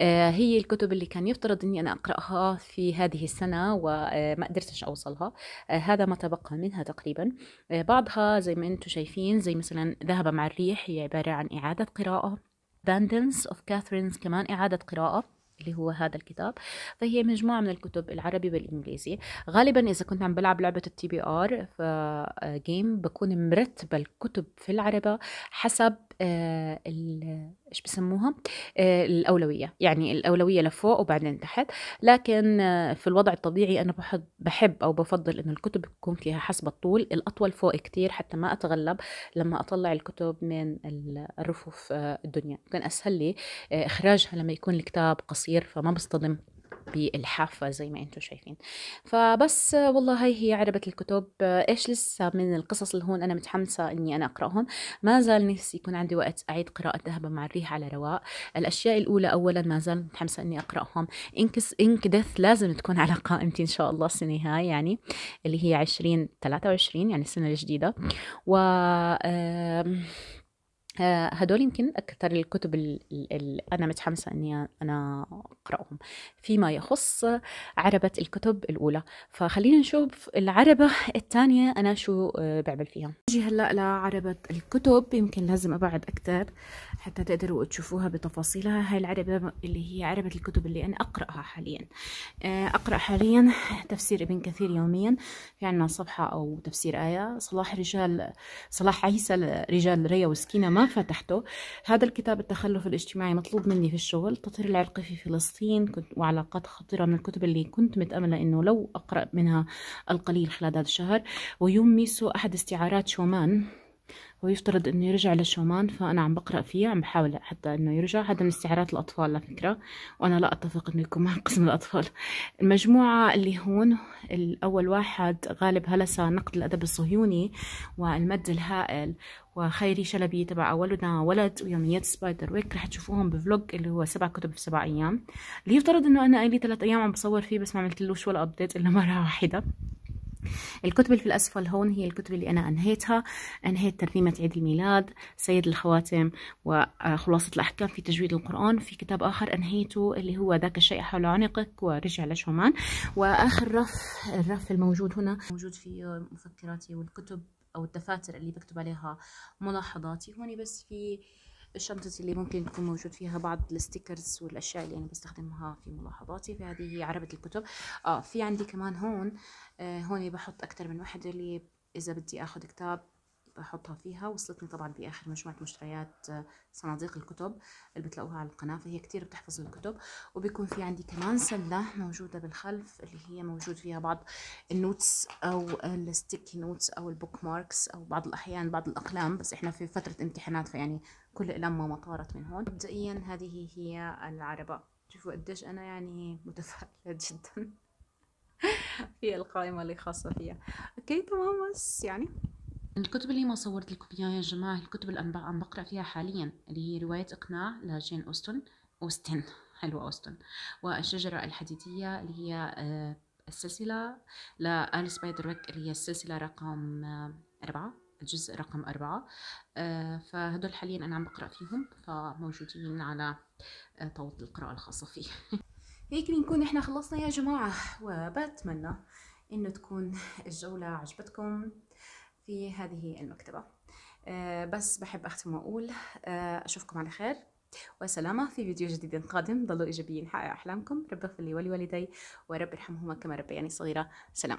هي الكتب اللي كان يفترض اني انا اقراها في هذه السنه وما قدرتش اوصلها هذا ما تبقى منها تقريبا طبعا آه، بعضها زي ما انتم شايفين زي مثلا ذهب مع الريح هي عبارة عن إعادة قراءة Abundance of Catherine's كمان إعادة قراءة اللي هو هذا الكتاب فهي مجموعة من الكتب العربي والإنجليزي غالبا إذا كنت عم بلعب لعبة التي بي آر فجيم بكون مرتبة الكتب في العربة حسب آه، ايش بسموها آه، الاولويه يعني الاولويه لفوق وبعدين تحت لكن آه، في الوضع الطبيعي انا بحب او بفضل انه الكتب تكون فيها حسب الطول الاطول فوق كتير حتى ما اتغلب لما اطلع الكتب من الرفوف الدنيا كان اسهل لي اخراجها لما يكون الكتاب قصير فما بصطدم بالحافة زي ما انتم شايفين فبس والله هاي هي عربة الكتب ايش لسه من القصص اللي هون انا متحمسة اني انا اقراهم ما زال نفسي يكون عندي وقت اعيد قراءة ذهب مع الريح على رواق الاشياء الاولى اولا ما زال متحمسة اني اقراهم انكس انك دث لازم تكون على قائمتي ان شاء الله السنة هاي يعني اللي هي 20 23 يعني السنة الجديدة و آه، هدول يمكن أكثر الكتب اللي أنا متحمسة أني أنا أقرأهم فيما يخص عربة الكتب الأولى فخلينا نشوف العربة الثانية أنا شو آه، بعمل فيها نجي هلأ لعربة الكتب يمكن لازم أبعد أكثر حتى تقدروا تشوفوها بتفاصيلها هاي العربة اللي هي عربة الكتب اللي أنا أقرأها حاليا آه، أقرأ حاليا تفسير ابن كثير يوميا في عنا صفحة أو تفسير آية صلاح رجال صلاح عيسى رجال ريا وسكينة ما فتحته هذا الكتاب التخلف الاجتماعي مطلوب مني في الشغل تطهير العرق في فلسطين كنت وعلاقات خطيرة من الكتب اللي كنت متأملة أنه لو أقرأ منها القليل خلال هذا الشهر ويوم ميسو أحد استعارات شومان هو يفترض انه يرجع لشومان فانا عم بقرا فيه عم بحاول حتى انه يرجع هذا من استعارات الاطفال على فكره وانا لا اتفق انه يكون مع قسم الاطفال المجموعه اللي هون الاول واحد غالب هلسة نقد الادب الصهيوني والمد الهائل وخيري شلبي تبع أولنا ولد ويوميات سبايدر ويك رح تشوفوهم بفلوج اللي هو سبع كتب في سبع أيام اللي يفترض إنه أنا لي ثلاث أيام عم بصور فيه بس ما عملت لهش ولا أبديت إلا مرة واحدة الكتب اللي في الأسفل هون هي الكتب اللي أنا أنهيتها أنهيت ترنيمة عيد الميلاد سيد الخواتم وخلاصة الأحكام في تجويد القرآن في كتاب آخر أنهيته اللي هو ذاك الشيء حول عنقك ورجع لشومان وآخر رف الرف الموجود هنا موجود فيه مفكراتي والكتب أو الدفاتر اللي بكتب عليها ملاحظاتي هون بس في الشنطة اللي ممكن تكون موجود فيها بعض الستيكرز والأشياء اللي أنا بستخدمها في ملاحظاتي فهذه هي عربة الكتب آه في عندي كمان هون آه هون بحط أكثر من وحدة اللي إذا بدي أخذ كتاب احطها فيها وصلتني طبعا باخر مجموعه مشتريات آه، صناديق الكتب اللي بتلاقوها على القناه فهي كتير بتحفظ الكتب وبيكون في عندي كمان سله موجوده بالخلف اللي هي موجود فيها بعض النوتس او الستيكي نوتس او البوك ماركس او بعض الاحيان بعض الاقلام بس احنا في فتره امتحانات فيعني كل اقلام ما طارت من هون مبدئيا هذه هي العربه شوفوا قديش انا يعني متفائله جدا في القائمة اللي خاصة فيها اوكي تمام بس يعني الكتب اللي ما صورت لكم اياها يا جماعه هي الكتب اللي عم بقرا فيها حاليا اللي هي روايه اقناع لجين اوستن اوستن حلوه اوستن والشجره الحديديه اللي هي آه، السلسله لال سبايدر ويك اللي هي السلسله رقم آه، أربعة الجزء رقم أربعة آه، فهدول حاليا أنا عم بقرأ فيهم فموجودين على طاولة القراءة الخاصة فيه هيك بنكون احنا خلصنا يا جماعة وبتمنى انه تكون الجولة عجبتكم في هذه المكتبة آه، بس بحب أختم وأقول آه، أشوفكم على خير وسلامة في فيديو جديد قادم ضلوا إيجابيين حققوا أحلامكم رب اغفر لي ولوالدي ورب ارحمهما كما ربياني صغيرة سلام